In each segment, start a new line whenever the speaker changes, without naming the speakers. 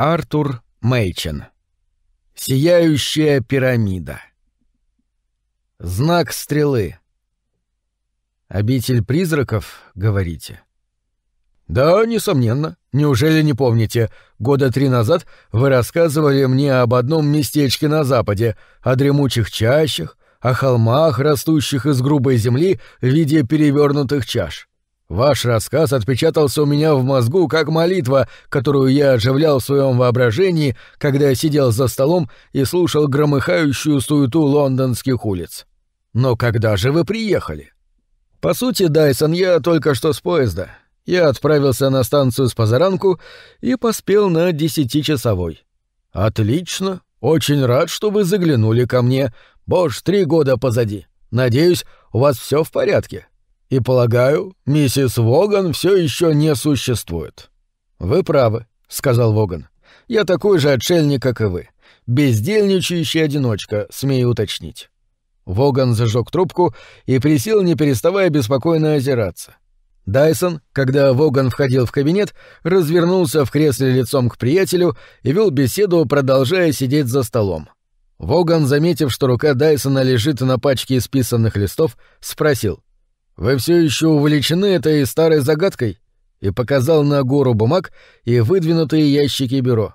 Артур Мейчен. Сияющая пирамида. Знак стрелы. Обитель призраков, говорите? Да, несомненно. Неужели не помните? Года три назад вы рассказывали мне об одном местечке на западе, о дремучих чащах, о холмах, растущих из грубой земли в виде перевернутых чаш. Ваш рассказ отпечатался у меня в мозгу как молитва, которую я оживлял в своем воображении, когда я сидел за столом и слушал громыхающую суету лондонских улиц. Но когда же вы приехали? По сути, Дайсон, я только что с поезда. Я отправился на станцию с позаранку и поспел на десятичасовой. Отлично. Очень рад, что вы заглянули ко мне. Бож, три года позади. Надеюсь, у вас все в порядке. И полагаю, миссис Воган все еще не существует. Вы правы, сказал Воган. Я такой же отшельник, как и вы. Бездельничающий одиночка, смею уточнить. Воган зажег трубку и присел, не переставая беспокойно озираться. Дайсон, когда Воган входил в кабинет, развернулся в кресле лицом к приятелю и вел беседу, продолжая сидеть за столом. Воган, заметив, что рука Дайсона лежит на пачке исписанных листов, спросил. Вы все еще увлечены этой старой загадкой? И показал на гору бумаг и выдвинутые ящики бюро.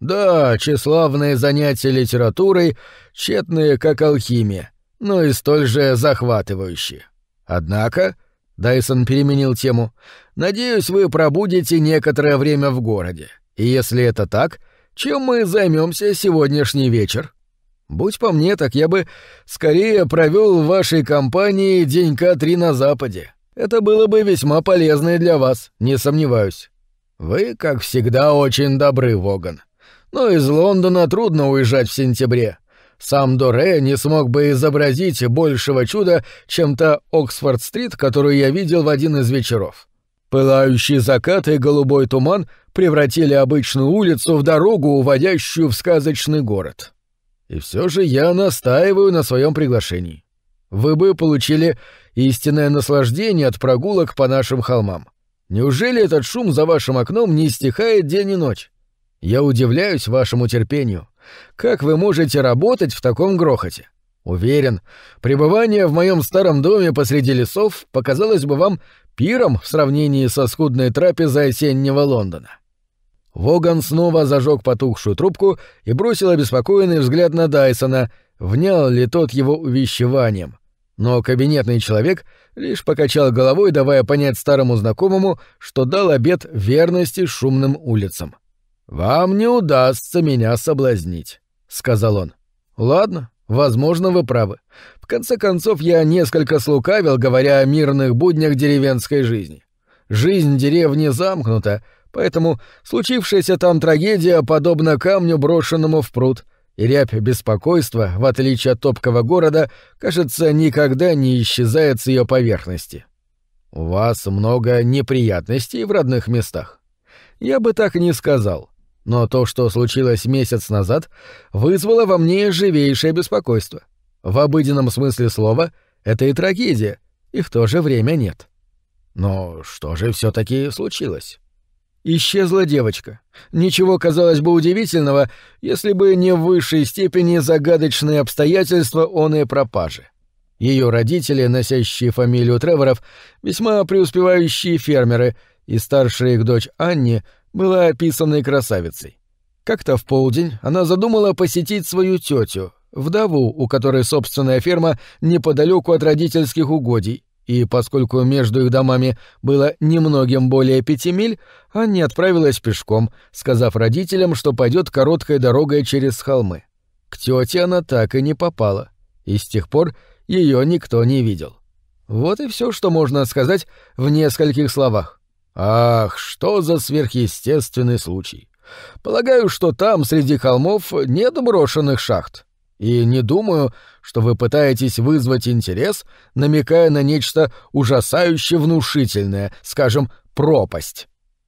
Да, тщеславные занятия литературой, тщетные, как алхимия, но и столь же захватывающие. Однако, Дайсон переменил тему, надеюсь, вы пробудете некоторое время в городе. И если это так, чем мы займемся сегодняшний вечер? Будь по мне, так я бы скорее провел в вашей компании денька три на Западе. Это было бы весьма полезно и для вас, не сомневаюсь. Вы, как всегда, очень добры, Воган. Но из Лондона трудно уезжать в сентябре. Сам Доре не смог бы изобразить большего чуда, чем та Оксфорд-стрит, которую я видел в один из вечеров. Пылающий закат и голубой туман превратили обычную улицу в дорогу, уводящую в сказочный город. И все же я настаиваю на своем приглашении. Вы бы получили истинное наслаждение от прогулок по нашим холмам. Неужели этот шум за вашим окном не стихает день и ночь? Я удивляюсь вашему терпению. Как вы можете работать в таком грохоте? Уверен, пребывание в моем старом доме посреди лесов показалось бы вам пиром в сравнении со скудной трапезой осеннего Лондона. Воган снова зажег потухшую трубку и бросил обеспокоенный взгляд на Дайсона, внял ли тот его увещеванием. Но кабинетный человек лишь покачал головой, давая понять старому знакомому, что дал обет верности шумным улицам. «Вам не удастся меня соблазнить», — сказал он. «Ладно, возможно, вы правы. В конце концов, я несколько слукавил, говоря о мирных буднях деревенской жизни. Жизнь деревни замкнута, Поэтому случившаяся там трагедия подобна камню, брошенному в пруд, и рябь беспокойства, в отличие от топкого города, кажется, никогда не исчезает с ее поверхности. У вас много неприятностей в родных местах. Я бы так не сказал, но то, что случилось месяц назад, вызвало во мне живейшее беспокойство. В обыденном смысле слова это и трагедия, и в то же время нет. Но что же все таки случилось? исчезла девочка. Ничего, казалось бы, удивительного, если бы не в высшей степени загадочные обстоятельства он и пропажи. Ее родители, носящие фамилию Треворов, весьма преуспевающие фермеры, и старшая их дочь Анни была описанной красавицей. Как-то в полдень она задумала посетить свою тетю, вдову, у которой собственная ферма неподалеку от родительских угодий, и поскольку между их домами было немногим более пяти миль, Анни отправилась пешком, сказав родителям, что пойдет короткой дорогой через холмы. К тете она так и не попала, и с тех пор ее никто не видел. Вот и все, что можно сказать в нескольких словах. Ах, что за сверхъестественный случай! Полагаю, что там, среди холмов, нет брошенных шахт. И не думаю, что вы пытаетесь вызвать интерес, намекая на нечто ужасающе внушительное, скажем, пропасть.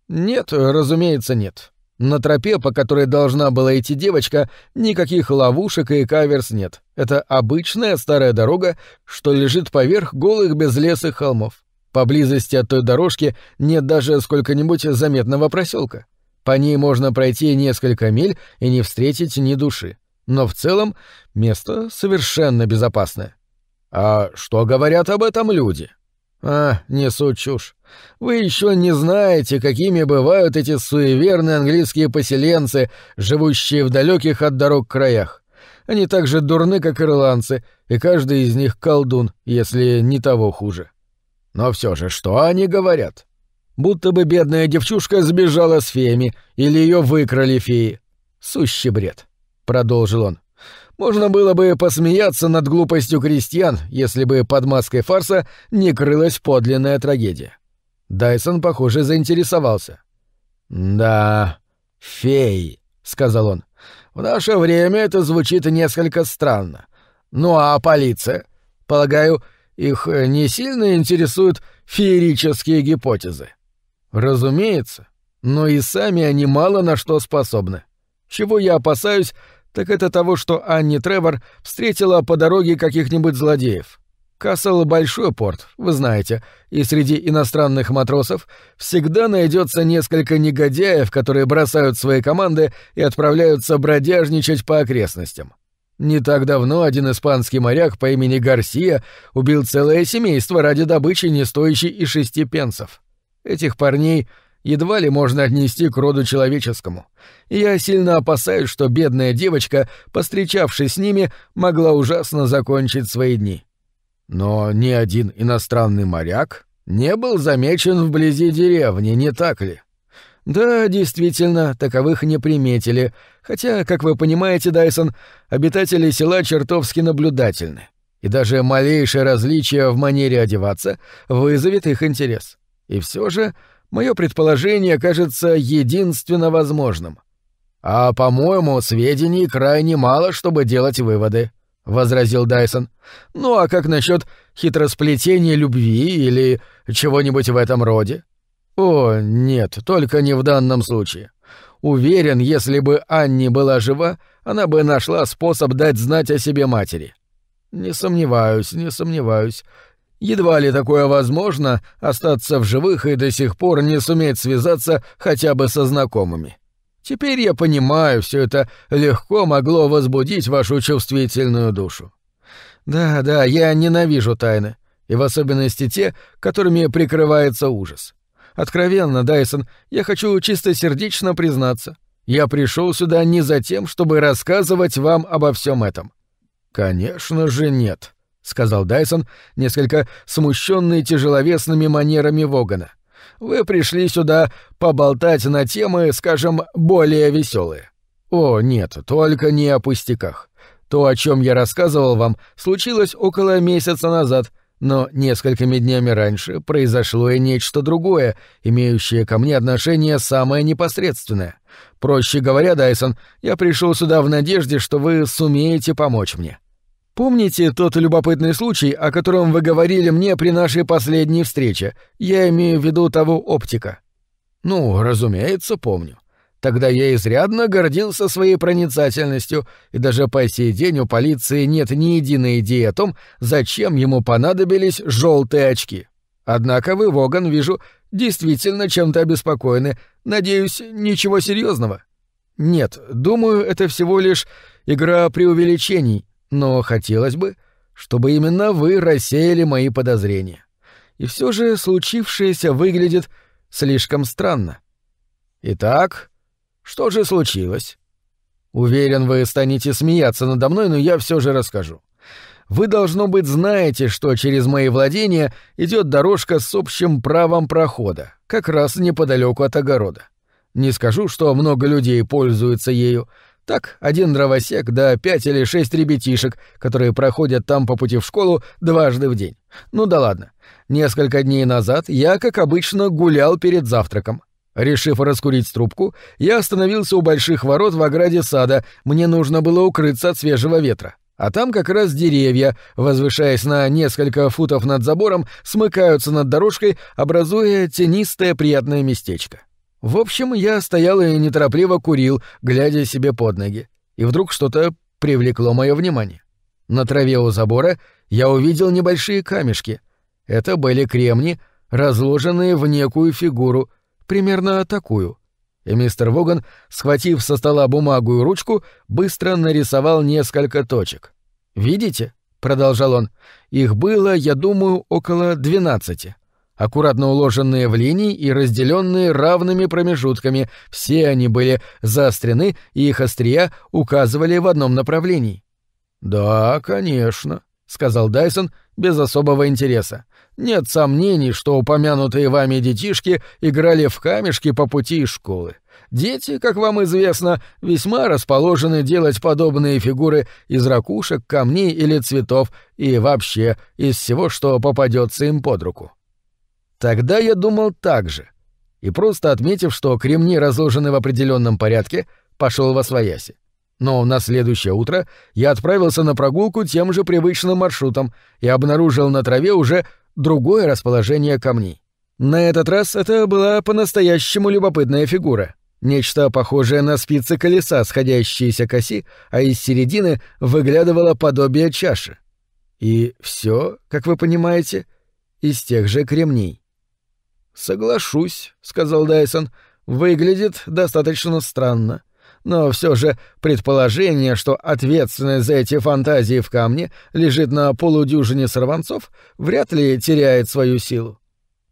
Нет, разумеется, нет. На тропе, по которой должна была идти девочка, никаких ловушек и каверс нет. Это обычная старая дорога, что лежит поверх голых безлесых холмов. Поблизости от той дорожки нет даже сколько-нибудь заметного проселка. По ней можно пройти несколько миль и не встретить ни души. Но в целом место совершенно безопасное. А что говорят об этом люди? А, несу чушь. Вы еще не знаете, какими бывают эти суеверные английские поселенцы, живущие в далеких от дорог краях. Они так же дурны, как ирландцы, и каждый из них колдун, если не того хуже. Но все же, что они говорят? Будто бы бедная девчушка сбежала с феями, или ее выкрали феи. Сущий бред. — продолжил он. «Можно было бы посмеяться над глупостью крестьян, если бы под маской фарса не крылась подлинная трагедия». Дайсон, похоже, заинтересовался. «Да, феи», — сказал он. «В наше время это звучит несколько странно. Ну а полиция? Полагаю, их э, не сильно интересуют феерические гипотезы?» «Разумеется. Но и сами они мало на что способны. Чего я опасаюсь, так это того, что Анни Тревор встретила по дороге каких-нибудь злодеев. Кассел — большой порт, вы знаете, и среди иностранных матросов всегда найдется несколько негодяев, которые бросают свои команды и отправляются бродяжничать по окрестностям. Не так давно один испанский моряк по имени Гарсия убил целое семейство ради добычи, не стоящей и шести пенсов. Этих парней едва ли можно отнести к роду человеческому. я сильно опасаюсь, что бедная девочка, постречавшись с ними, могла ужасно закончить свои дни. Но ни один иностранный моряк не был замечен вблизи деревни, не так ли? Да, действительно, таковых не приметили, хотя, как вы понимаете, Дайсон, обитатели села чертовски наблюдательны, и даже малейшее различие в манере одеваться вызовет их интерес. И все же Мое предположение кажется единственно возможным. А, по-моему, сведений крайне мало, чтобы делать выводы, возразил Дайсон. Ну а как насчет хитросплетения любви или чего-нибудь в этом роде? О, нет, только не в данном случае. Уверен, если бы Анни была жива, она бы нашла способ дать знать о себе матери. Не сомневаюсь, не сомневаюсь. Едва ли такое возможно остаться в живых и до сих пор не суметь связаться хотя бы со знакомыми. Теперь я понимаю, все это легко могло возбудить вашу чувствительную душу. Да-да, я ненавижу тайны, и в особенности те, которыми прикрывается ужас. Откровенно, Дайсон, я хочу чистосердечно признаться. Я пришел сюда не за тем, чтобы рассказывать вам обо всем этом. Конечно же нет, — сказал Дайсон, несколько смущенный тяжеловесными манерами Вогана. «Вы пришли сюда поболтать на темы, скажем, более веселые. О, нет, только не о пустяках. То, о чем я рассказывал вам, случилось около месяца назад, но несколькими днями раньше произошло и нечто другое, имеющее ко мне отношение самое непосредственное. Проще говоря, Дайсон, я пришел сюда в надежде, что вы сумеете помочь мне. Помните тот любопытный случай, о котором вы говорили мне при нашей последней встрече? Я имею в виду того оптика. Ну, разумеется, помню. Тогда я изрядно гордился своей проницательностью, и даже по сей день у полиции нет ни единой идеи о том, зачем ему понадобились желтые очки. Однако вы, Воган, вижу, действительно чем-то обеспокоены. Надеюсь, ничего серьезного. Нет, думаю, это всего лишь игра преувеличений — но хотелось бы, чтобы именно вы рассеяли мои подозрения. И все же случившееся выглядит слишком странно. Итак, что же случилось? Уверен, вы станете смеяться надо мной, но я все же расскажу. Вы, должно быть, знаете, что через мои владения идет дорожка с общим правом прохода, как раз неподалеку от огорода. Не скажу, что много людей пользуются ею, так, один дровосек да пять или шесть ребятишек, которые проходят там по пути в школу дважды в день. Ну да ладно. Несколько дней назад я, как обычно, гулял перед завтраком. Решив раскурить трубку, я остановился у больших ворот в ограде сада, мне нужно было укрыться от свежего ветра. А там как раз деревья, возвышаясь на несколько футов над забором, смыкаются над дорожкой, образуя тенистое приятное местечко. В общем, я стоял и неторопливо курил, глядя себе под ноги. И вдруг что-то привлекло мое внимание. На траве у забора я увидел небольшие камешки. Это были кремни, разложенные в некую фигуру, примерно такую. И мистер Воган, схватив со стола бумагу и ручку, быстро нарисовал несколько точек. «Видите?» — продолжал он. «Их было, я думаю, около двенадцати аккуратно уложенные в линии и разделенные равными промежутками, все они были заострены, и их острия указывали в одном направлении. «Да, конечно», — сказал Дайсон без особого интереса. «Нет сомнений, что упомянутые вами детишки играли в камешки по пути из школы. Дети, как вам известно, весьма расположены делать подобные фигуры из ракушек, камней или цветов и вообще из всего, что попадется им под руку. Тогда я думал так же. И просто отметив, что кремни разложены в определенном порядке, пошел во свояси. Но на следующее утро я отправился на прогулку тем же привычным маршрутом и обнаружил на траве уже другое расположение камней. На этот раз это была по-настоящему любопытная фигура. Нечто похожее на спицы колеса, сходящиеся к оси, а из середины выглядывало подобие чаши. И все, как вы понимаете, из тех же кремней. «Соглашусь», — сказал Дайсон. «Выглядит достаточно странно. Но все же предположение, что ответственность за эти фантазии в камне лежит на полудюжине сорванцов, вряд ли теряет свою силу.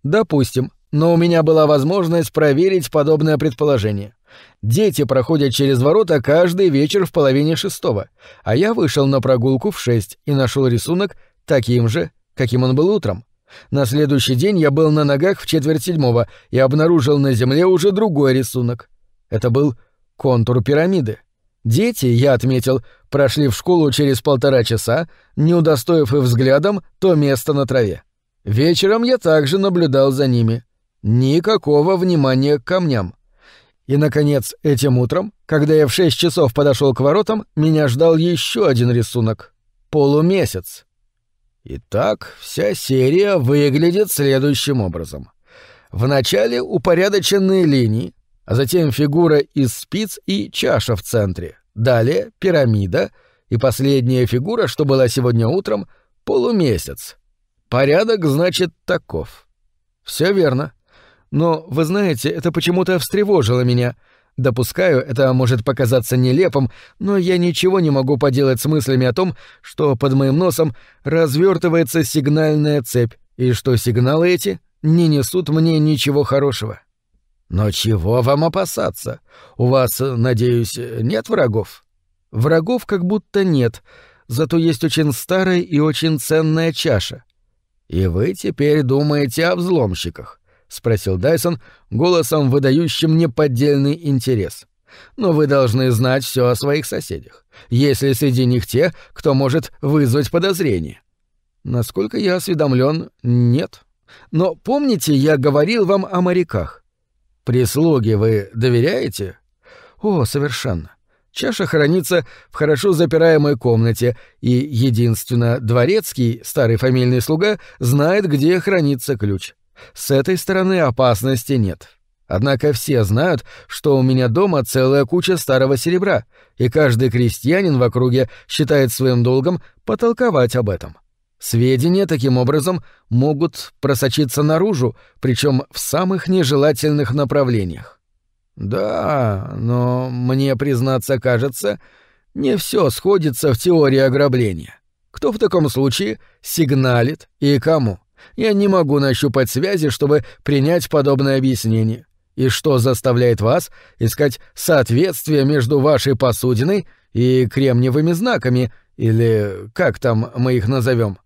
Допустим, но у меня была возможность проверить подобное предположение. Дети проходят через ворота каждый вечер в половине шестого, а я вышел на прогулку в шесть и нашел рисунок таким же, каким он был утром. На следующий день я был на ногах в четверть седьмого и обнаружил на земле уже другой рисунок. Это был контур пирамиды. Дети, я отметил, прошли в школу через полтора часа, не удостоив и взглядом то место на траве. Вечером я также наблюдал за ними. Никакого внимания к камням. И, наконец, этим утром, когда я в шесть часов подошел к воротам, меня ждал еще один рисунок — полумесяц. Итак, вся серия выглядит следующим образом. Вначале упорядоченные линии, а затем фигура из спиц и чаша в центре. Далее пирамида и последняя фигура, что была сегодня утром, полумесяц. Порядок значит таков. Все верно. Но, вы знаете, это почему-то встревожило меня — Допускаю, это может показаться нелепым, но я ничего не могу поделать с мыслями о том, что под моим носом развертывается сигнальная цепь, и что сигналы эти не несут мне ничего хорошего. Но чего вам опасаться? У вас, надеюсь, нет врагов? Врагов как будто нет, зато есть очень старая и очень ценная чаша. И вы теперь думаете о взломщиках спросил Дайсон голосом, выдающим неподдельный интерес. Но вы должны знать все о своих соседях. Если среди них те, кто может вызвать подозрение. Насколько я осведомлен, нет. Но помните, я говорил вам о моряках. Прислуге вы доверяете? О, совершенно. Чаша хранится в хорошо запираемой комнате, и единственно дворецкий, старый фамильный слуга, знает, где хранится ключ. С этой стороны опасности нет. Однако все знают, что у меня дома целая куча старого серебра, и каждый крестьянин в округе считает своим долгом потолковать об этом. Сведения таким образом могут просочиться наружу, причем в самых нежелательных направлениях. Да, но мне, признаться, кажется, не все сходится в теории ограбления. Кто в таком случае сигналит и кому? Я не могу нащупать связи, чтобы принять подобное объяснение. И что заставляет вас искать соответствие между вашей посудиной и кремниевыми знаками, или как там мы их назовем?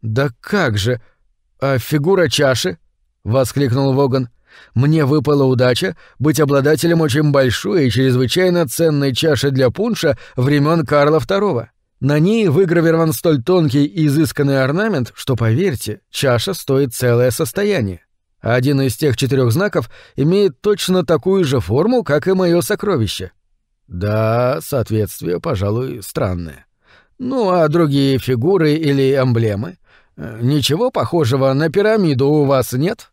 Да как же? А фигура чаши? воскликнул Воган. Мне выпала удача быть обладателем очень большой и чрезвычайно ценной чаши для пунша времен Карла II. На ней выгравирован столь тонкий и изысканный орнамент, что, поверьте, чаша стоит целое состояние. Один из тех четырех знаков имеет точно такую же форму, как и мое сокровище. Да, соответствие, пожалуй, странное. Ну, а другие фигуры или эмблемы? Э, ничего похожего на пирамиду у вас нет?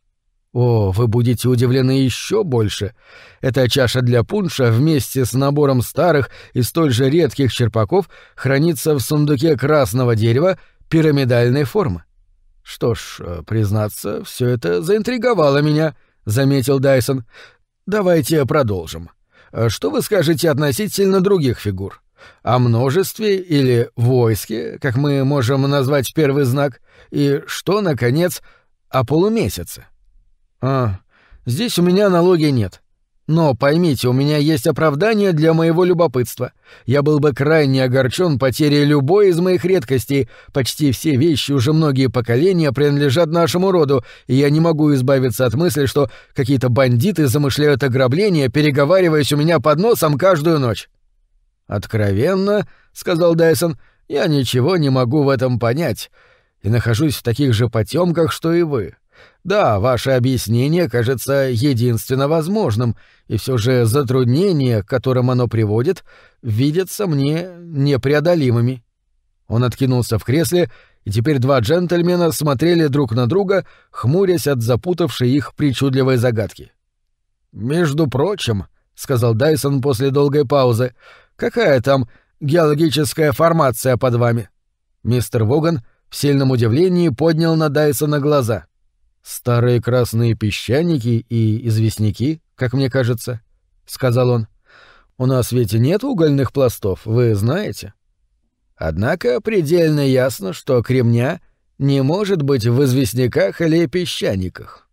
О, вы будете удивлены еще больше. Эта чаша для пунша вместе с набором старых и столь же редких черпаков хранится в сундуке красного дерева пирамидальной формы. Что ж, э, признаться, все это заинтриговало меня, заметил Дайсон. Давайте продолжим. Э, что вы скажете относительно других фигур? О множестве или войске, как мы можем назвать первый знак, и что, наконец, о полумесяце? — «А, здесь у меня аналогии нет. Но поймите, у меня есть оправдание для моего любопытства. Я был бы крайне огорчен потерей любой из моих редкостей. Почти все вещи уже многие поколения принадлежат нашему роду, и я не могу избавиться от мысли, что какие-то бандиты замышляют ограбление, переговариваясь у меня под носом каждую ночь. Откровенно, сказал Дайсон, я ничего не могу в этом понять и нахожусь в таких же потемках, что и вы. Да, ваше объяснение кажется единственно возможным, и все же затруднения, к которым оно приводит, видятся мне непреодолимыми. Он откинулся в кресле, и теперь два джентльмена смотрели друг на друга, хмурясь от запутавшей их причудливой загадки. «Между прочим», — сказал Дайсон после долгой паузы, — «какая там геологическая формация под вами?» Мистер Воган в сильном удивлении поднял на Дайсона глаза — «Старые красные песчаники и известняки, как мне кажется», — сказал он. «У нас ведь нет угольных пластов, вы знаете». Однако предельно ясно, что кремня не может быть в известняках или песчаниках.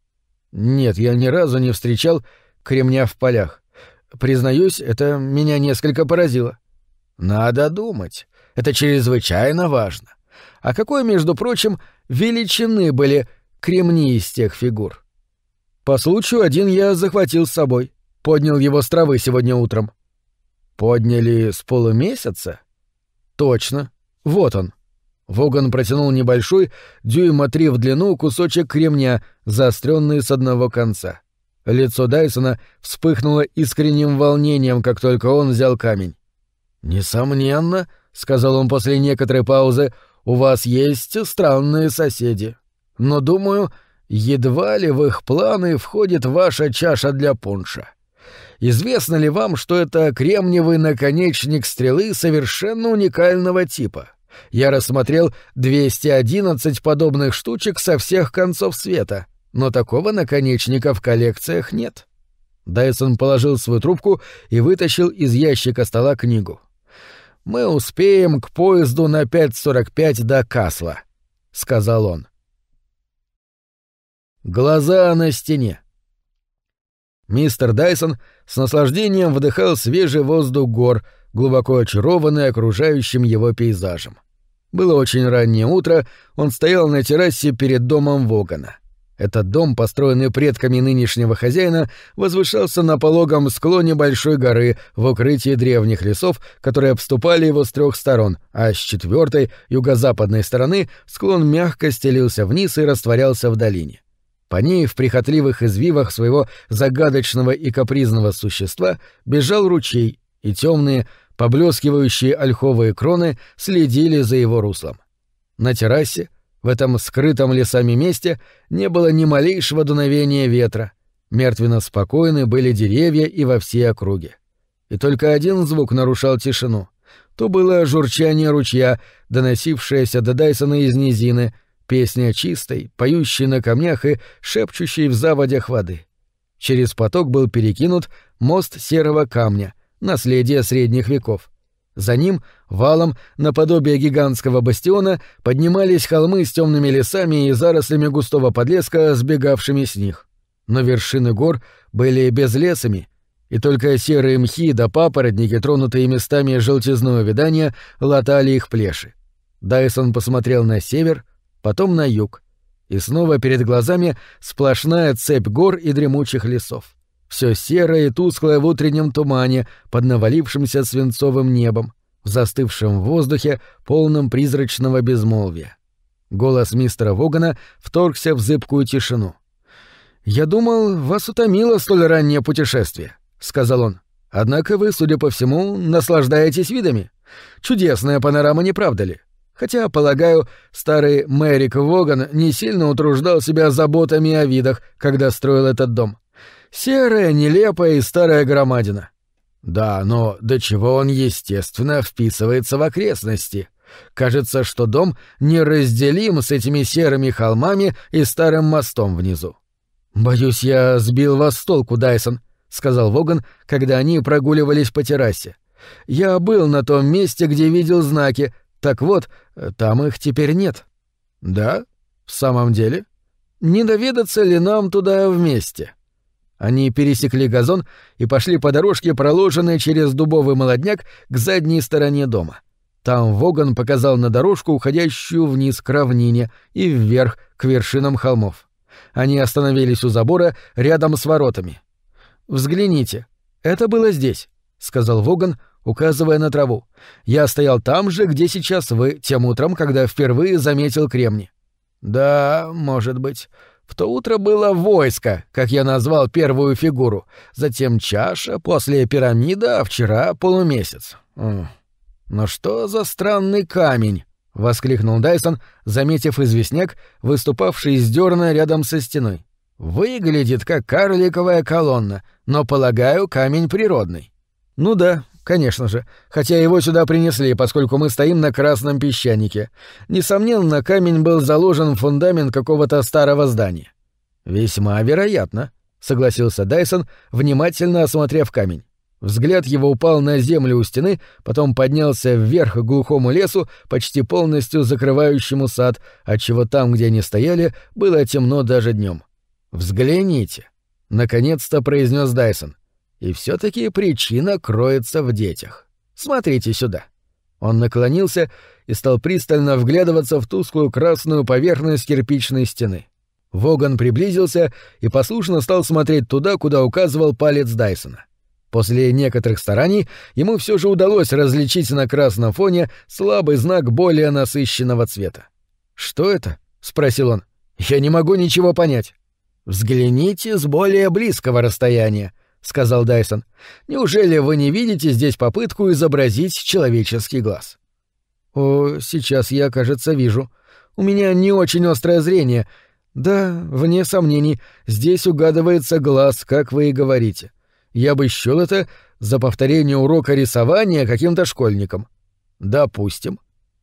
Нет, я ни разу не встречал кремня в полях. Признаюсь, это меня несколько поразило. Надо думать. Это чрезвычайно важно. А какой, между прочим, величины были кремни из тех фигур. По случаю один я захватил с собой. Поднял его с травы сегодня утром. Подняли с полумесяца? Точно. Вот он. Воган протянул небольшой, дюйма три в длину, кусочек кремня, заостренный с одного конца. Лицо Дайсона вспыхнуло искренним волнением, как только он взял камень. «Несомненно», — сказал он после некоторой паузы, — «у вас есть странные соседи». Но, думаю, едва ли в их планы входит ваша чаша для пунша. Известно ли вам, что это кремниевый наконечник стрелы совершенно уникального типа? Я рассмотрел 211 подобных штучек со всех концов света, но такого наконечника в коллекциях нет. Дайсон положил свою трубку и вытащил из ящика стола книгу. «Мы успеем к поезду на 5.45 до Касла», — сказал он. Глаза на стене. Мистер Дайсон с наслаждением вдыхал свежий воздух гор, глубоко очарованный окружающим его пейзажем. Было очень раннее утро, он стоял на террасе перед домом Вогана. Этот дом, построенный предками нынешнего хозяина, возвышался на пологом склоне большой горы в укрытии древних лесов, которые обступали его с трех сторон, а с четвертой, юго-западной стороны, склон мягко стелился вниз и растворялся в долине. По ней в прихотливых извивах своего загадочного и капризного существа бежал ручей, и темные, поблескивающие ольховые кроны следили за его руслом. На террасе, в этом скрытом лесами месте, не было ни малейшего дуновения ветра. Мертвенно спокойны были деревья и во всей округе. И только один звук нарушал тишину. То было журчание ручья, доносившееся до Дайсона из низины, песня чистой, поющей на камнях и шепчущей в заводях воды. Через поток был перекинут мост серого камня, наследие средних веков. За ним, валом, наподобие гигантского бастиона, поднимались холмы с темными лесами и зарослями густого подлеска, сбегавшими с них. Но вершины гор были без лесами, и только серые мхи да папоротники, тронутые местами желтизного видания, латали их плеши. Дайсон посмотрел на север, потом на юг. И снова перед глазами сплошная цепь гор и дремучих лесов. Все серое и тусклое в утреннем тумане, под навалившимся свинцовым небом, в застывшем воздухе, полном призрачного безмолвия. Голос мистера Вогана вторгся в зыбкую тишину. «Я думал, вас утомило столь раннее путешествие», — сказал он. «Однако вы, судя по всему, наслаждаетесь видами. Чудесная панорама, не правда ли?» Хотя, полагаю, старый Мэрик Воган не сильно утруждал себя заботами о видах, когда строил этот дом. Серая, нелепая и старая громадина. Да, но до чего он, естественно, вписывается в окрестности. Кажется, что дом неразделим с этими серыми холмами и старым мостом внизу. «Боюсь, я сбил вас с толку, Дайсон», — сказал Воган, когда они прогуливались по террасе. «Я был на том месте, где видел знаки, так вот, э, там их теперь нет. Да? В самом деле? Не доведаться ли нам туда вместе? Они пересекли газон и пошли по дорожке, проложенной через дубовый молодняк к задней стороне дома. Там Воган показал на дорожку, уходящую вниз к равнине и вверх к вершинам холмов. Они остановились у забора рядом с воротами. «Взгляните, это было здесь», — сказал Воган, — указывая на траву. «Я стоял там же, где сейчас вы, тем утром, когда впервые заметил кремни». «Да, может быть. В то утро было войско, как я назвал первую фигуру, затем чаша, после пирамида, а вчера полумесяц. Но что за странный камень?» — воскликнул Дайсон, заметив известняк, выступавший из дерна рядом со стеной. «Выглядит как карликовая колонна, но, полагаю, камень природный». «Ну да, Конечно же, хотя его сюда принесли, поскольку мы стоим на красном песчанике. Несомненно, камень был заложен в фундамент какого-то старого здания. Весьма вероятно, согласился Дайсон, внимательно осмотрев камень. Взгляд его упал на землю у стены, потом поднялся вверх к глухому лесу, почти полностью закрывающему сад, отчего там, где они стояли, было темно даже днем. «Взгляните!» — наконец-то произнес Дайсон. И все-таки причина кроется в детях. Смотрите сюда. Он наклонился и стал пристально вглядываться в тускую красную поверхность кирпичной стены. Воган приблизился и послушно стал смотреть туда, куда указывал палец Дайсона. После некоторых стараний ему все же удалось различить на красном фоне слабый знак более насыщенного цвета. «Что это?» — спросил он. «Я не могу ничего понять». «Взгляните с более близкого расстояния», — сказал Дайсон. «Неужели вы не видите здесь попытку изобразить человеческий глаз?» «О, сейчас я, кажется, вижу. У меня не очень острое зрение. Да, вне сомнений, здесь угадывается глаз, как вы и говорите. Я бы счёл это за повторение урока рисования каким-то школьником. Допустим.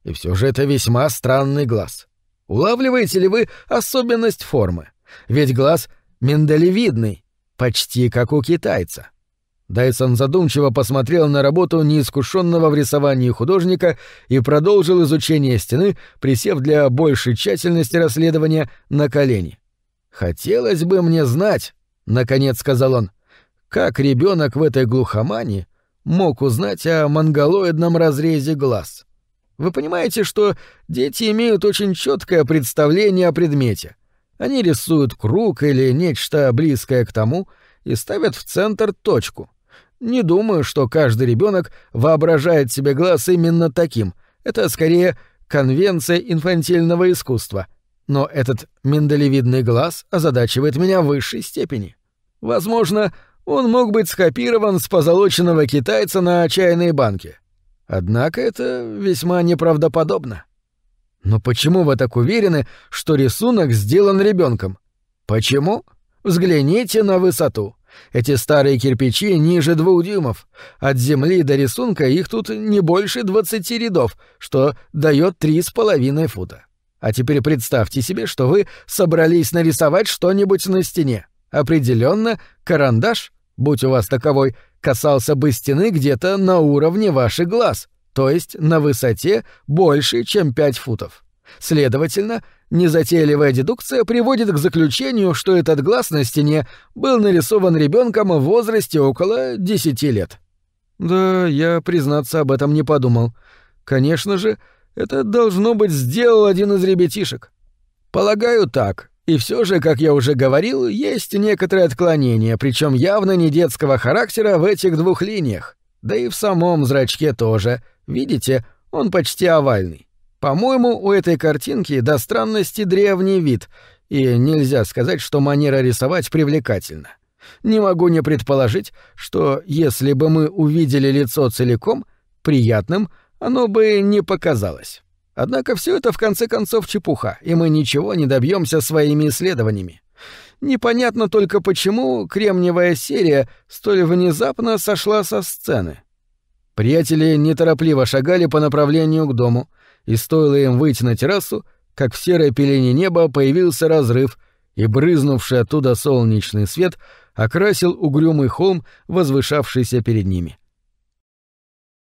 И все же это весьма странный глаз. Улавливаете ли вы особенность формы? Ведь глаз миндалевидный, Почти как у китайца. Дайсон задумчиво посмотрел на работу неискушенного в рисовании художника и продолжил изучение стены, присев для большей тщательности расследования на колени. «Хотелось бы мне знать», — наконец сказал он, — «как ребенок в этой глухомании мог узнать о монголоидном разрезе глаз? Вы понимаете, что дети имеют очень четкое представление о предмете, они рисуют круг или нечто близкое к тому и ставят в центр точку. Не думаю, что каждый ребенок воображает себе глаз именно таким. Это скорее конвенция инфантильного искусства. Но этот миндалевидный глаз озадачивает меня в высшей степени. Возможно, он мог быть скопирован с позолоченного китайца на чайной банке. Однако это весьма неправдоподобно. Но почему вы так уверены, что рисунок сделан ребенком? Почему? Взгляните на высоту. Эти старые кирпичи ниже двух дюймов. От земли до рисунка их тут не больше двадцати рядов, что дает три с половиной фута. А теперь представьте себе, что вы собрались нарисовать что-нибудь на стене. Определенно, карандаш, будь у вас таковой, касался бы стены где-то на уровне ваших глаз — то есть на высоте больше, чем 5 футов. Следовательно, незатейливая дедукция приводит к заключению, что этот глаз на стене был нарисован ребенком в возрасте около 10 лет. Да, я, признаться, об этом не подумал. Конечно же, это должно быть сделал один из ребятишек. Полагаю, так. И все же, как я уже говорил, есть некоторые отклонения, причем явно не детского характера в этих двух линиях, да и в самом зрачке тоже — Видите, он почти овальный. По-моему, у этой картинки до странности древний вид, и нельзя сказать, что манера рисовать привлекательна. Не могу не предположить, что если бы мы увидели лицо целиком, приятным оно бы не показалось. Однако все это в конце концов чепуха, и мы ничего не добьемся своими исследованиями. Непонятно только почему кремниевая серия столь внезапно сошла со сцены. Приятели неторопливо шагали по направлению к дому, и стоило им выйти на террасу, как в серой пелене неба появился разрыв, и брызнувший оттуда солнечный свет окрасил угрюмый холм, возвышавшийся перед ними.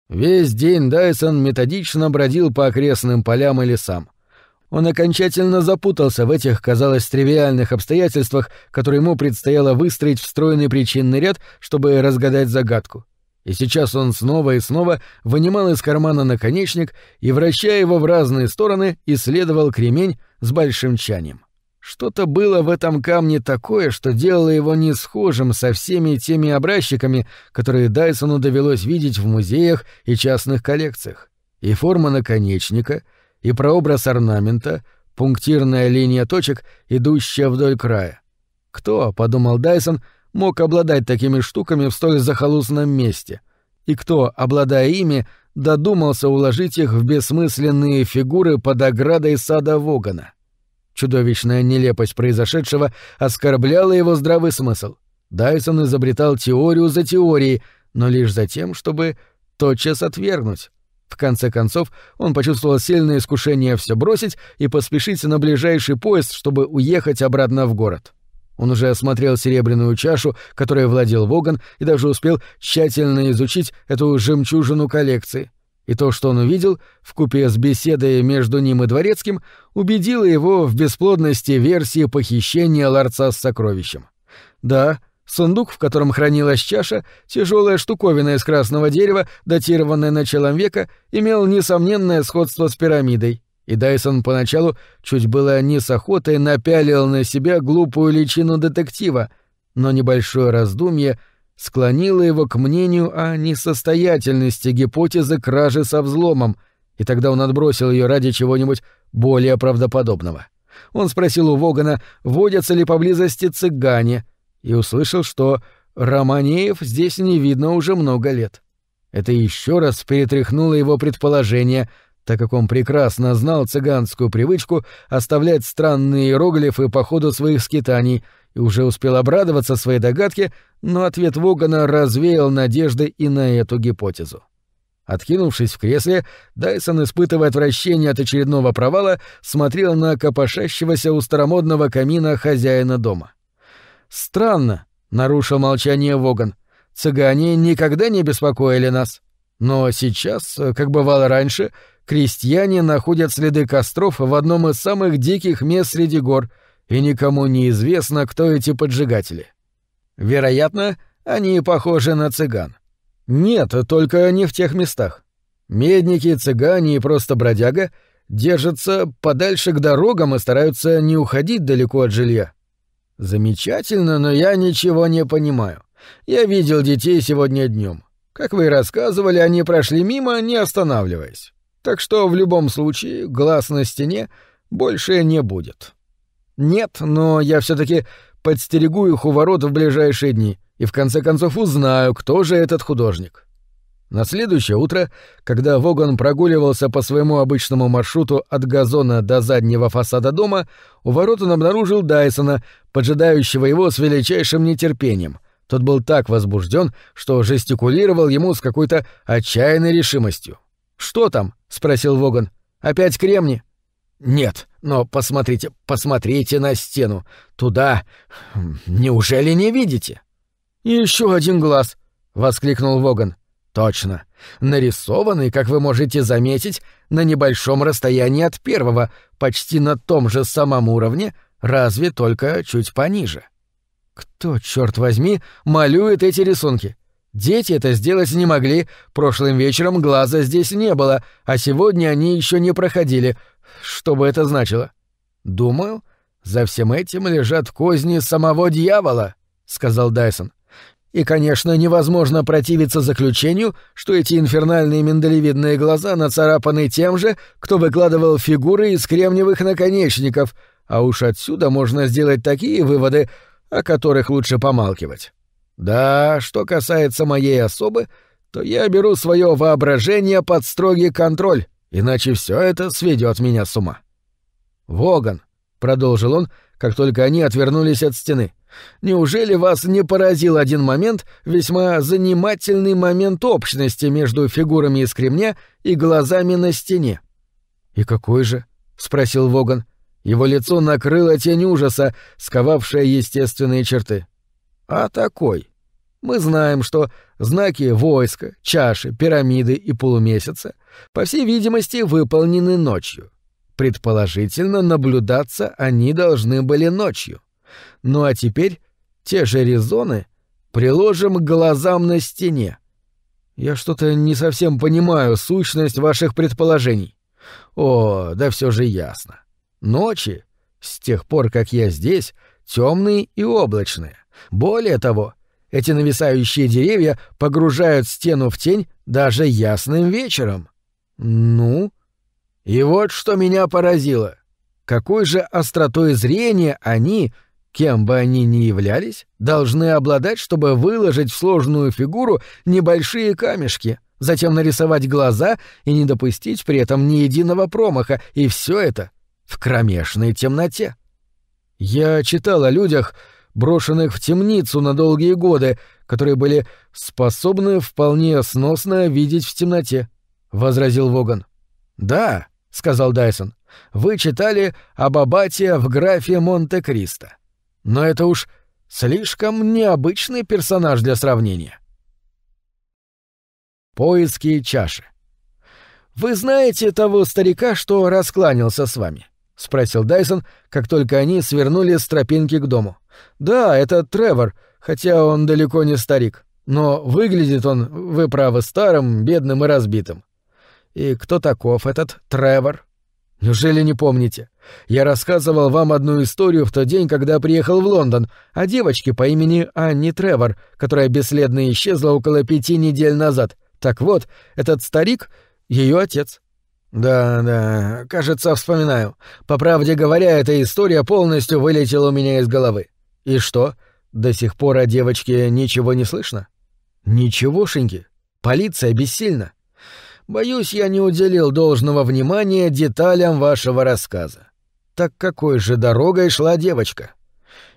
Весь день Дайсон методично бродил по окрестным полям и лесам. Он окончательно запутался в этих, казалось, тривиальных обстоятельствах, которые ему предстояло выстроить встроенный причинный ряд, чтобы разгадать загадку. И сейчас он снова и снова вынимал из кармана наконечник и, вращая его в разные стороны, исследовал кремень с большим чанием. Что-то было в этом камне такое, что делало его не схожим со всеми теми образчиками, которые Дайсону довелось видеть в музеях и частных коллекциях. И форма наконечника, и прообраз орнамента, пунктирная линия точек, идущая вдоль края. «Кто?» — подумал Дайсон, мог обладать такими штуками в столь захолустном месте, и кто, обладая ими, додумался уложить их в бессмысленные фигуры под оградой сада Вогана. Чудовищная нелепость произошедшего оскорбляла его здравый смысл. Дайсон изобретал теорию за теорией, но лишь за тем, чтобы тотчас отвергнуть. В конце концов, он почувствовал сильное искушение все бросить и поспешить на ближайший поезд, чтобы уехать обратно в город. Он уже осмотрел серебряную чашу, которой владел Воган, и даже успел тщательно изучить эту жемчужину коллекции. И то, что он увидел, в купе с беседой между ним и дворецким, убедило его в бесплодности версии похищения ларца с сокровищем. Да, сундук, в котором хранилась чаша, тяжелая штуковина из красного дерева, датированная началом века, имел несомненное сходство с пирамидой и Дайсон поначалу чуть было не с охотой напялил на себя глупую личину детектива, но небольшое раздумье склонило его к мнению о несостоятельности гипотезы кражи со взломом, и тогда он отбросил ее ради чего-нибудь более правдоподобного. Он спросил у Вогана, водятся ли поблизости цыгане, и услышал, что Романеев здесь не видно уже много лет. Это еще раз перетряхнуло его предположение — так как он прекрасно знал цыганскую привычку оставлять странные иероглифы по ходу своих скитаний и уже успел обрадоваться своей догадке, но ответ Вогана развеял надежды и на эту гипотезу. Откинувшись в кресле, Дайсон, испытывая отвращение от очередного провала, смотрел на копошащегося у старомодного камина хозяина дома. «Странно», — нарушил молчание Воган, — «цыгане никогда не беспокоили нас. Но сейчас, как бывало раньше, — крестьяне находят следы костров в одном из самых диких мест среди гор, и никому не известно, кто эти поджигатели. Вероятно, они похожи на цыган. Нет, только не в тех местах. Медники, цыгане и просто бродяга держатся подальше к дорогам и стараются не уходить далеко от жилья. Замечательно, но я ничего не понимаю. Я видел детей сегодня днем. Как вы и рассказывали, они прошли мимо, не останавливаясь. Так что в любом случае глаз на стене больше не будет. Нет, но я все-таки подстерегу их у ворот в ближайшие дни и в конце концов узнаю, кто же этот художник. На следующее утро, когда Воган прогуливался по своему обычному маршруту от газона до заднего фасада дома, у ворот он обнаружил Дайсона, поджидающего его с величайшим нетерпением. Тот был так возбужден, что жестикулировал ему с какой-то отчаянной решимостью. «Что там?» — спросил Воган. «Опять кремни?» «Нет, но посмотрите, посмотрите на стену. Туда... Неужели не видите?» «Еще один глаз!» — воскликнул Воган. «Точно. Нарисованный, как вы можете заметить, на небольшом расстоянии от первого, почти на том же самом уровне, разве только чуть пониже». «Кто, черт возьми, малюет эти рисунки? Дети это сделать не могли, прошлым вечером глаза здесь не было, а сегодня они еще не проходили. Что бы это значило? Думаю, за всем этим лежат козни самого дьявола, сказал Дайсон. И, конечно, невозможно противиться заключению, что эти инфернальные миндалевидные глаза нацарапаны тем же, кто выкладывал фигуры из кремниевых наконечников, а уж отсюда можно сделать такие выводы, о которых лучше помалкивать. Да, что касается моей особы, то я беру свое воображение под строгий контроль, иначе все это сведет меня с ума. Воган, продолжил он, как только они отвернулись от стены. Неужели вас не поразил один момент, весьма занимательный момент общности между фигурами из кремня и глазами на стене? И какой же? спросил Воган. Его лицо накрыло тень ужаса, сковавшая естественные черты а такой. Мы знаем, что знаки войска, чаши, пирамиды и полумесяца, по всей видимости, выполнены ночью. Предположительно, наблюдаться они должны были ночью. Ну а теперь те же резоны приложим к глазам на стене. Я что-то не совсем понимаю сущность ваших предположений. О, да все же ясно. Ночи, с тех пор, как я здесь, темные и облачные. Более того, эти нависающие деревья погружают стену в тень даже ясным вечером. Ну? И вот что меня поразило. Какой же остротой зрения они, кем бы они ни являлись, должны обладать, чтобы выложить в сложную фигуру небольшие камешки, затем нарисовать глаза и не допустить при этом ни единого промаха, и все это в кромешной темноте. Я читал о людях, брошенных в темницу на долгие годы, которые были способны вполне сносно видеть в темноте, — возразил Воган. — Да, — сказал Дайсон, — вы читали об Абате в графе Монте-Кристо. Но это уж слишком необычный персонаж для сравнения. Поиски чаши. Вы знаете того старика, что раскланялся с вами? —— спросил Дайсон, как только они свернули с тропинки к дому. «Да, это Тревор, хотя он далеко не старик. Но выглядит он, вы правы, старым, бедным и разбитым». «И кто таков этот Тревор?» «Неужели не помните? Я рассказывал вам одну историю в тот день, когда приехал в Лондон, о девочке по имени Анни Тревор, которая бесследно исчезла около пяти недель назад. Так вот, этот старик — ее отец». «Да, да, кажется, вспоминаю. По правде говоря, эта история полностью вылетела у меня из головы. И что, до сих пор о девочке ничего не слышно?» «Ничегошеньки. Полиция бессильна. Боюсь, я не уделил должного внимания деталям вашего рассказа. Так какой же дорогой шла девочка?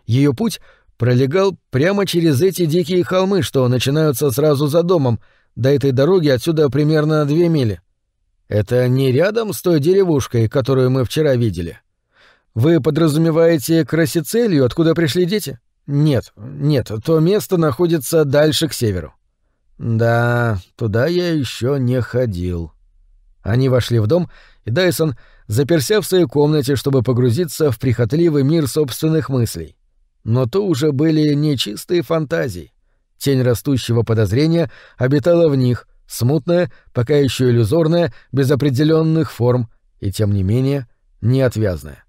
Ее путь пролегал прямо через эти дикие холмы, что начинаются сразу за домом. До этой дороги отсюда примерно две мили. Это не рядом с той деревушкой, которую мы вчера видели? Вы подразумеваете Красицелью, откуда пришли дети? Нет, нет, то место находится дальше к северу. Да, туда я еще не ходил. Они вошли в дом, и Дайсон, заперся в своей комнате, чтобы погрузиться в прихотливый мир собственных мыслей. Но то уже были не чистые фантазии. Тень растущего подозрения обитала в них — смутная, пока еще иллюзорная, без определенных форм, и тем не менее неотвязная.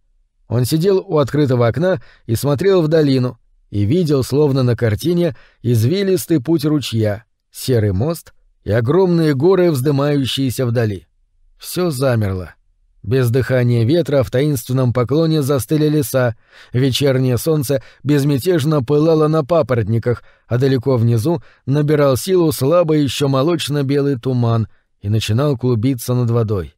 Он сидел у открытого окна и смотрел в долину, и видел, словно на картине, извилистый путь ручья, серый мост и огромные горы, вздымающиеся вдали. Все замерло. Без дыхания ветра в таинственном поклоне застыли леса, вечернее солнце безмятежно пылало на папоротниках, а далеко внизу набирал силу слабый еще молочно-белый туман и начинал клубиться над водой.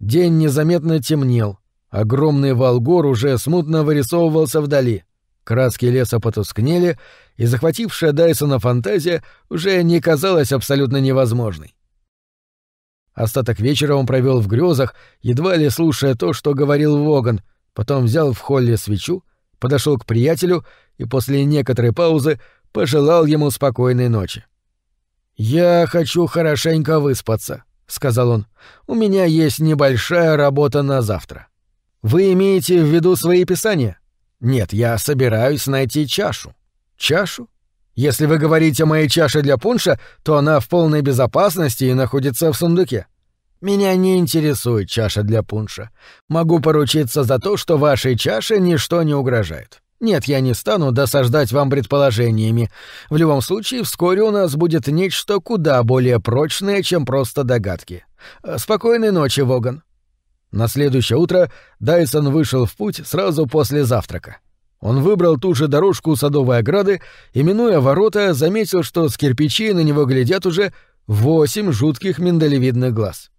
День незаметно темнел, огромный валгор уже смутно вырисовывался вдали. Краски леса потускнели, и захватившая Дайсона фантазия уже не казалась абсолютно невозможной. Остаток вечера он провел в грезах, едва ли слушая то, что говорил Воган, потом взял в холле свечу, подошел к приятелю и после некоторой паузы пожелал ему спокойной ночи. «Я хочу хорошенько выспаться», — сказал он. «У меня есть небольшая работа на завтра». «Вы имеете в виду свои писания?» «Нет, я собираюсь найти чашу». «Чашу? Если вы говорите о моей чаше для пунша, то она в полной безопасности и находится в сундуке. Меня не интересует чаша для пунша. Могу поручиться за то, что вашей чаше ничто не угрожает. Нет, я не стану досаждать вам предположениями. В любом случае, вскоре у нас будет нечто куда более прочное, чем просто догадки. Э, спокойной ночи, Воган. На следующее утро Дайсон вышел в путь сразу после завтрака. Он выбрал ту же дорожку садовой ограды и, минуя ворота, заметил, что с кирпичей на него глядят уже восемь жутких миндалевидных глаз.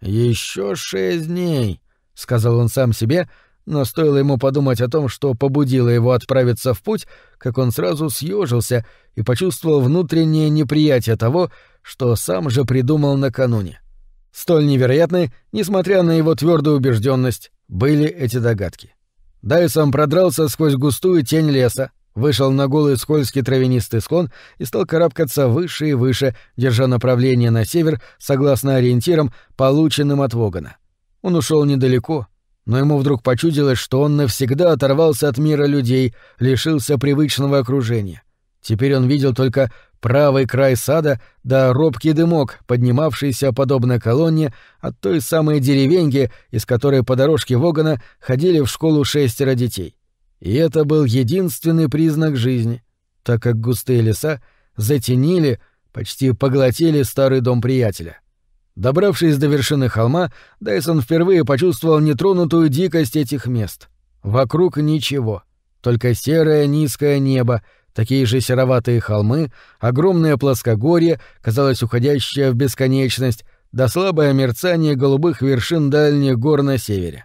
Еще шесть дней», — сказал он сам себе, но стоило ему подумать о том, что побудило его отправиться в путь, как он сразу съежился и почувствовал внутреннее неприятие того, что сам же придумал накануне. Столь невероятны, несмотря на его твердую убежденность, были эти догадки. Дайсон продрался сквозь густую тень леса, вышел на голый скользкий травянистый склон и стал карабкаться выше и выше, держа направление на север согласно ориентирам, полученным от Вогана. Он ушел недалеко, но ему вдруг почудилось, что он навсегда оторвался от мира людей, лишился привычного окружения. Теперь он видел только правый край сада да робкий дымок, поднимавшийся, подобно колонне, от той самой деревеньки, из которой по дорожке Вогана ходили в школу шестеро детей. И это был единственный признак жизни, так как густые леса затенили, почти поглотили старый дом приятеля. Добравшись до вершины холма, Дайсон впервые почувствовал нетронутую дикость этих мест. Вокруг ничего, только серое низкое небо — Такие же сероватые холмы, огромное плоскогорье, казалось, уходящее в бесконечность, да слабое мерцание голубых вершин дальних гор на севере.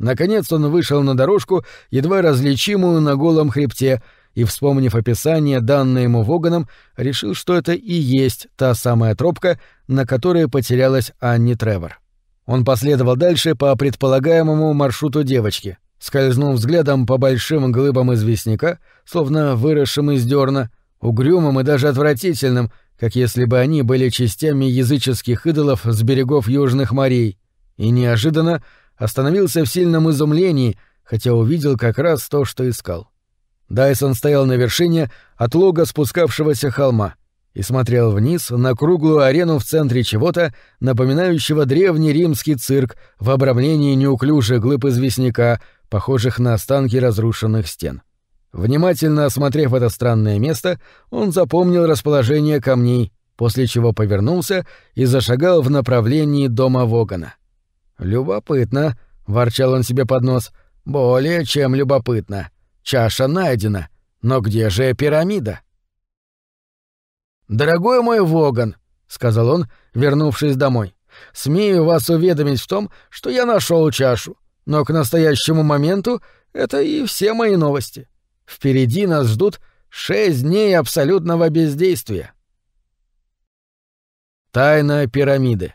Наконец он вышел на дорожку, едва различимую на голом хребте, и, вспомнив описание, данное ему Воганом, решил, что это и есть та самая тропка, на которой потерялась Анни Тревор. Он последовал дальше по предполагаемому маршруту девочки — скользнул взглядом по большим глыбам известняка, словно выросшим из дерна, угрюмым и даже отвратительным, как если бы они были частями языческих идолов с берегов южных морей, и неожиданно остановился в сильном изумлении, хотя увидел как раз то, что искал. Дайсон стоял на вершине отлога спускавшегося холма и смотрел вниз на круглую арену в центре чего-то, напоминающего древний римский цирк в обрамлении неуклюжих глыб известняка, похожих на останки разрушенных стен. Внимательно осмотрев это странное место, он запомнил расположение камней, после чего повернулся и зашагал в направлении дома Вогана. «Любопытно», — ворчал он себе под нос, — «более чем любопытно. Чаша найдена. Но где же пирамида?» «Дорогой мой Воган», — сказал он, вернувшись домой, — «смею вас уведомить в том, что я нашел чашу но к настоящему моменту это и все мои новости. Впереди нас ждут шесть дней абсолютного бездействия. Тайна пирамиды.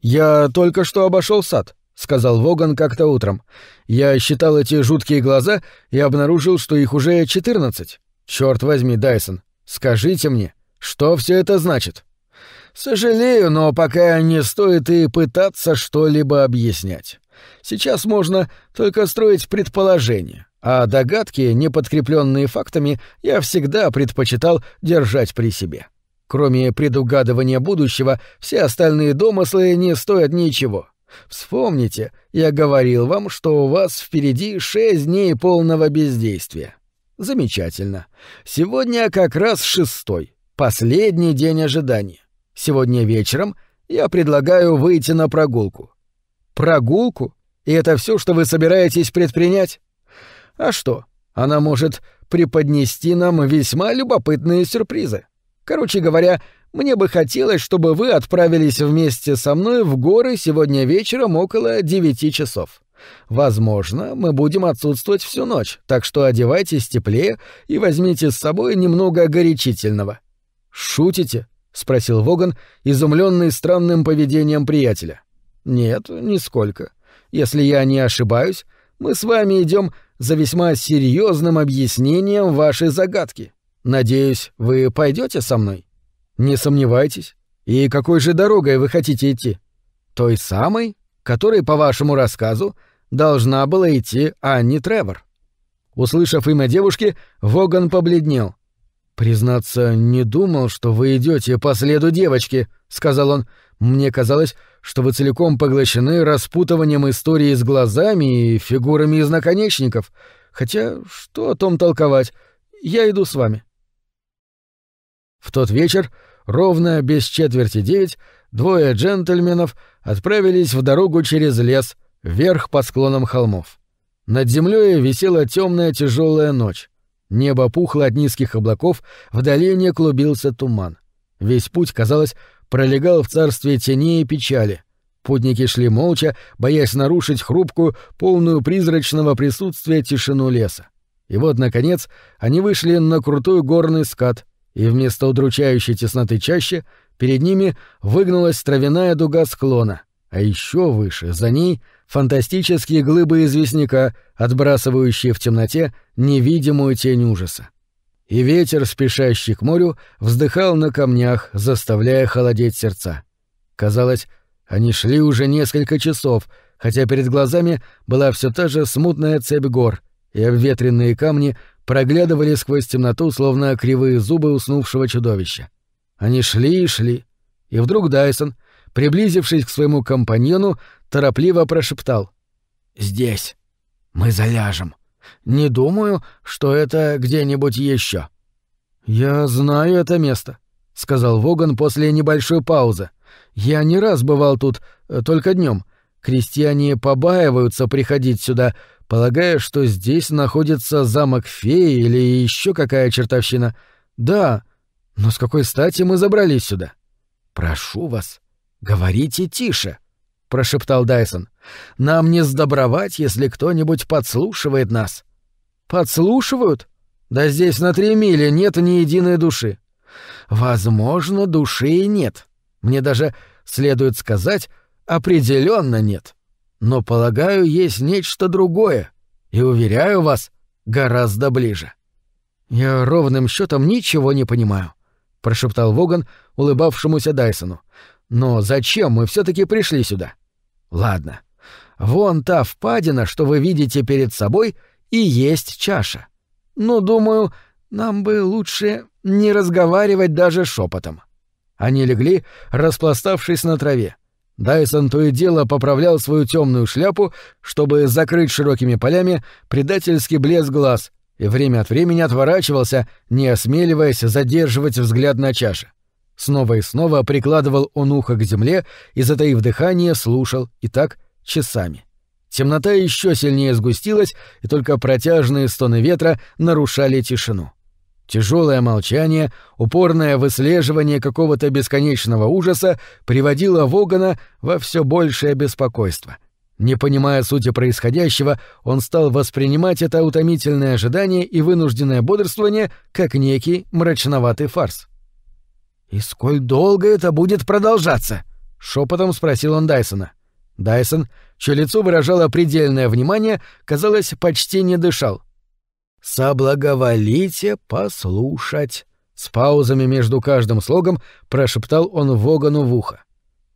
«Я только что обошел сад», — сказал Воган как-то утром. «Я считал эти жуткие глаза и обнаружил, что их уже четырнадцать. Черт возьми, Дайсон, скажите мне, что все это значит?» «Сожалею, но пока не стоит и пытаться что-либо объяснять». Сейчас можно только строить предположения, а догадки, не подкрепленные фактами, я всегда предпочитал держать при себе. Кроме предугадывания будущего, все остальные домыслы не стоят ничего. Вспомните, я говорил вам, что у вас впереди шесть дней полного бездействия. Замечательно. Сегодня как раз шестой, последний день ожидания. Сегодня вечером я предлагаю выйти на прогулку. Прогулку? И это все, что вы собираетесь предпринять? А что, она может преподнести нам весьма любопытные сюрпризы. Короче говоря, мне бы хотелось, чтобы вы отправились вместе со мной в горы сегодня вечером около девяти часов. Возможно, мы будем отсутствовать всю ночь, так что одевайтесь теплее и возьмите с собой немного горячительного». «Шутите?» — спросил Воган, изумленный странным поведением приятеля. Нет, нисколько. Если я не ошибаюсь, мы с вами идем за весьма серьезным объяснением вашей загадки. Надеюсь, вы пойдете со мной? Не сомневайтесь. И какой же дорогой вы хотите идти? Той самой, которой, по вашему рассказу, должна была идти Анни Тревор. Услышав имя девушки, Воган побледнел. «Признаться, не думал, что вы идете по следу девочки», — сказал он. «Мне казалось, что вы целиком поглощены распутыванием истории с глазами и фигурами из наконечников. Хотя, что о том толковать? Я иду с вами. В тот вечер, ровно без четверти девять, двое джентльменов отправились в дорогу через лес, вверх по склонам холмов. Над землей висела темная тяжелая ночь. Небо пухло от низких облаков, в долине клубился туман. Весь путь, казалось, пролегал в царстве тени и печали. Путники шли молча, боясь нарушить хрупкую, полную призрачного присутствия тишину леса. И вот, наконец, они вышли на крутой горный скат, и вместо удручающей тесноты чаще перед ними выгнулась травяная дуга склона, а еще выше, за ней — фантастические глыбы известняка, отбрасывающие в темноте невидимую тень ужаса и ветер, спешащий к морю, вздыхал на камнях, заставляя холодеть сердца. Казалось, они шли уже несколько часов, хотя перед глазами была все та же смутная цепь гор, и обветренные камни проглядывали сквозь темноту, словно кривые зубы уснувшего чудовища. Они шли и шли, и вдруг Дайсон, приблизившись к своему компаньону, торопливо прошептал. «Здесь. Мы заляжем». Не думаю, что это где-нибудь еще. Я знаю это место, сказал Воган после небольшой паузы. Я не раз бывал тут, э, только днем. Крестьяне побаиваются приходить сюда, полагая, что здесь находится замок феи или еще какая чертовщина. Да, но с какой стати мы забрались сюда? Прошу вас, говорите тише прошептал Дайсон. Нам не сдобровать, если кто-нибудь подслушивает нас. Подслушивают? Да здесь на три мили нет ни единой души. Возможно, души и нет. Мне даже следует сказать, определенно нет. Но полагаю, есть нечто другое, и уверяю вас, гораздо ближе. Я ровным счетом ничего не понимаю, прошептал Воган улыбавшемуся Дайсону. Но зачем мы все-таки пришли сюда? Ладно. Вон та впадина, что вы видите перед собой, и есть чаша. Но, ну, думаю, нам бы лучше не разговаривать даже шепотом. Они легли, распластавшись на траве. Дайсон то и дело поправлял свою темную шляпу, чтобы закрыть широкими полями предательский блеск глаз, и время от времени отворачивался, не осмеливаясь задерживать взгляд на чаше. Снова и снова прикладывал он ухо к земле и, затаив дыхание, слушал, и так часами. Темнота еще сильнее сгустилась, и только протяжные стоны ветра нарушали тишину. Тяжелое молчание, упорное выслеживание какого-то бесконечного ужаса приводило Вогана во все большее беспокойство. Не понимая сути происходящего, он стал воспринимать это утомительное ожидание и вынужденное бодрствование как некий мрачноватый фарс. «И сколь долго это будет продолжаться?» — шепотом спросил он Дайсона. Дайсон, чье лицо выражало предельное внимание, казалось, почти не дышал. «Соблаговолите послушать», — с паузами между каждым слогом прошептал он Вогану в ухо.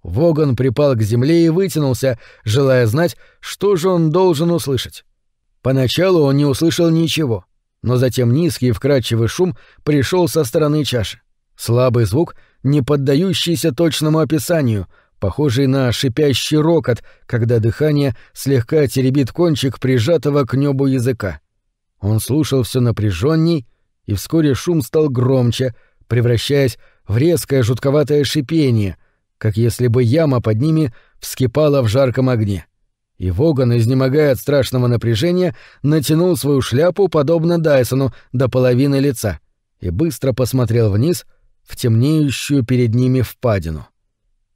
Воган припал к земле и вытянулся, желая знать, что же он должен услышать. Поначалу он не услышал ничего, но затем низкий и вкрадчивый шум пришел со стороны чаши. Слабый звук, не поддающийся точному описанию, похожий на шипящий рокот, когда дыхание слегка теребит кончик прижатого к небу языка. Он слушал все напряженней, и вскоре шум стал громче, превращаясь в резкое жутковатое шипение, как если бы яма под ними вскипала в жарком огне. И Воган, изнемогая от страшного напряжения, натянул свою шляпу, подобно Дайсону, до половины лица, и быстро посмотрел вниз — в темнеющую перед ними впадину.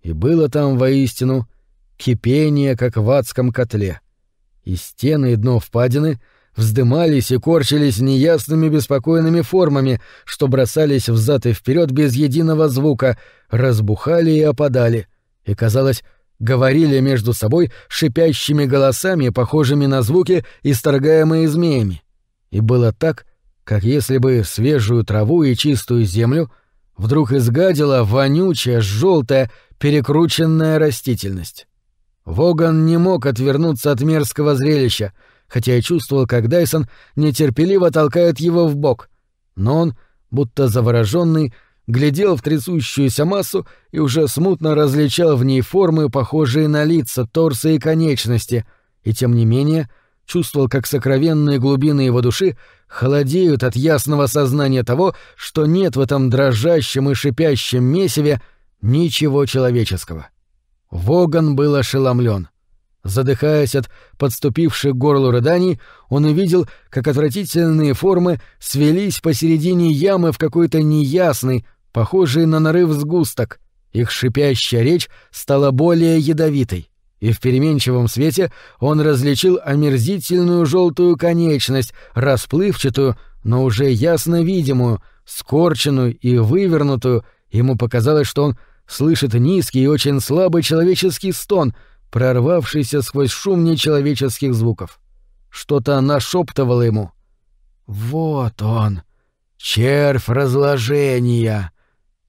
И было там воистину кипение, как в адском котле. И стены и дно впадины вздымались и корчились неясными беспокойными формами, что бросались взад и вперед без единого звука, разбухали и опадали, и, казалось, говорили между собой шипящими голосами, похожими на звуки, исторгаемые змеями. И было так, как если бы свежую траву и чистую землю вдруг изгадила вонючая, желтая, перекрученная растительность. Воган не мог отвернуться от мерзкого зрелища, хотя и чувствовал, как Дайсон нетерпеливо толкает его в бок. Но он, будто завороженный, глядел в трясущуюся массу и уже смутно различал в ней формы, похожие на лица, торсы и конечности, и тем не менее — чувствовал, как сокровенные глубины его души холодеют от ясного сознания того, что нет в этом дрожащем и шипящем месиве ничего человеческого. Воган был ошеломлен. Задыхаясь от подступивших к горлу рыданий, он увидел, как отвратительные формы свелись посередине ямы в какой-то неясный, похожий на нарыв сгусток. Их шипящая речь стала более ядовитой и в переменчивом свете он различил омерзительную желтую конечность, расплывчатую, но уже ясно видимую, скорченную и вывернутую. Ему показалось, что он слышит низкий и очень слабый человеческий стон, прорвавшийся сквозь шум нечеловеческих звуков. Что-то нашептывало ему. «Вот он! Червь разложения!»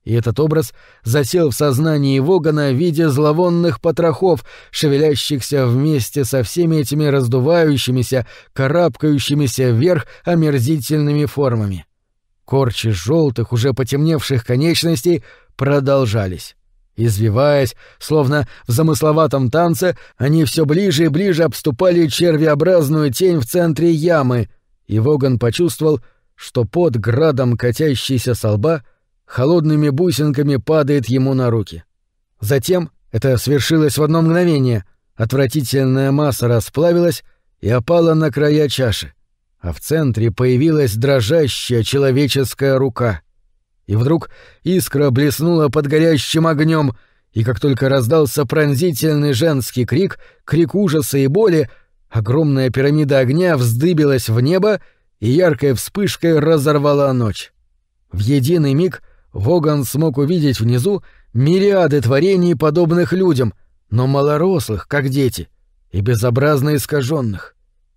И этот образ засел в сознании Вогана в виде зловонных потрохов, шевелящихся вместе со всеми этими раздувающимися, карабкающимися вверх омерзительными формами. Корчи желтых, уже потемневших конечностей продолжались. Извиваясь, словно в замысловатом танце, они все ближе и ближе обступали червеобразную тень в центре ямы, и Воган почувствовал, что под градом катящийся со лба — холодными бусинками падает ему на руки. Затем, это свершилось в одно мгновение, отвратительная масса расплавилась и опала на края чаши, а в центре появилась дрожащая человеческая рука. И вдруг искра блеснула под горящим огнем, и как только раздался пронзительный женский крик, крик ужаса и боли, огромная пирамида огня вздыбилась в небо и яркой вспышкой разорвала ночь. В единый миг — Воган смог увидеть внизу мириады творений, подобных людям, но малорослых, как дети, и безобразно искаженных.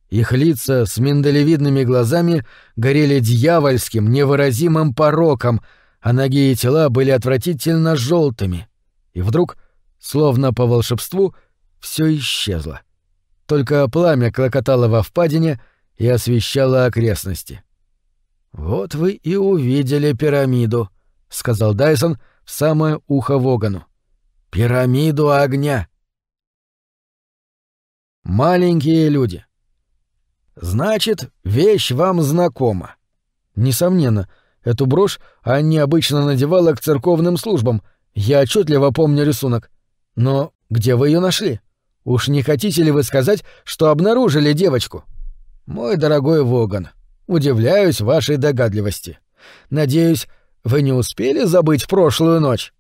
Их лица с миндалевидными глазами горели дьявольским, невыразимым пороком, а ноги и тела были отвратительно желтыми. И вдруг, словно по волшебству, все исчезло. Только пламя клокотало во впадине и освещало окрестности. «Вот вы и увидели пирамиду», — сказал Дайсон в самое ухо Вогану. «Пирамиду огня!» Маленькие люди. Значит, вещь вам знакома. Несомненно, эту брошь Анни обычно надевала к церковным службам. Я отчетливо помню рисунок. Но где вы ее нашли? Уж не хотите ли вы сказать, что обнаружили девочку? Мой дорогой Воган, удивляюсь вашей догадливости. Надеюсь, вы не успели забыть прошлую ночь?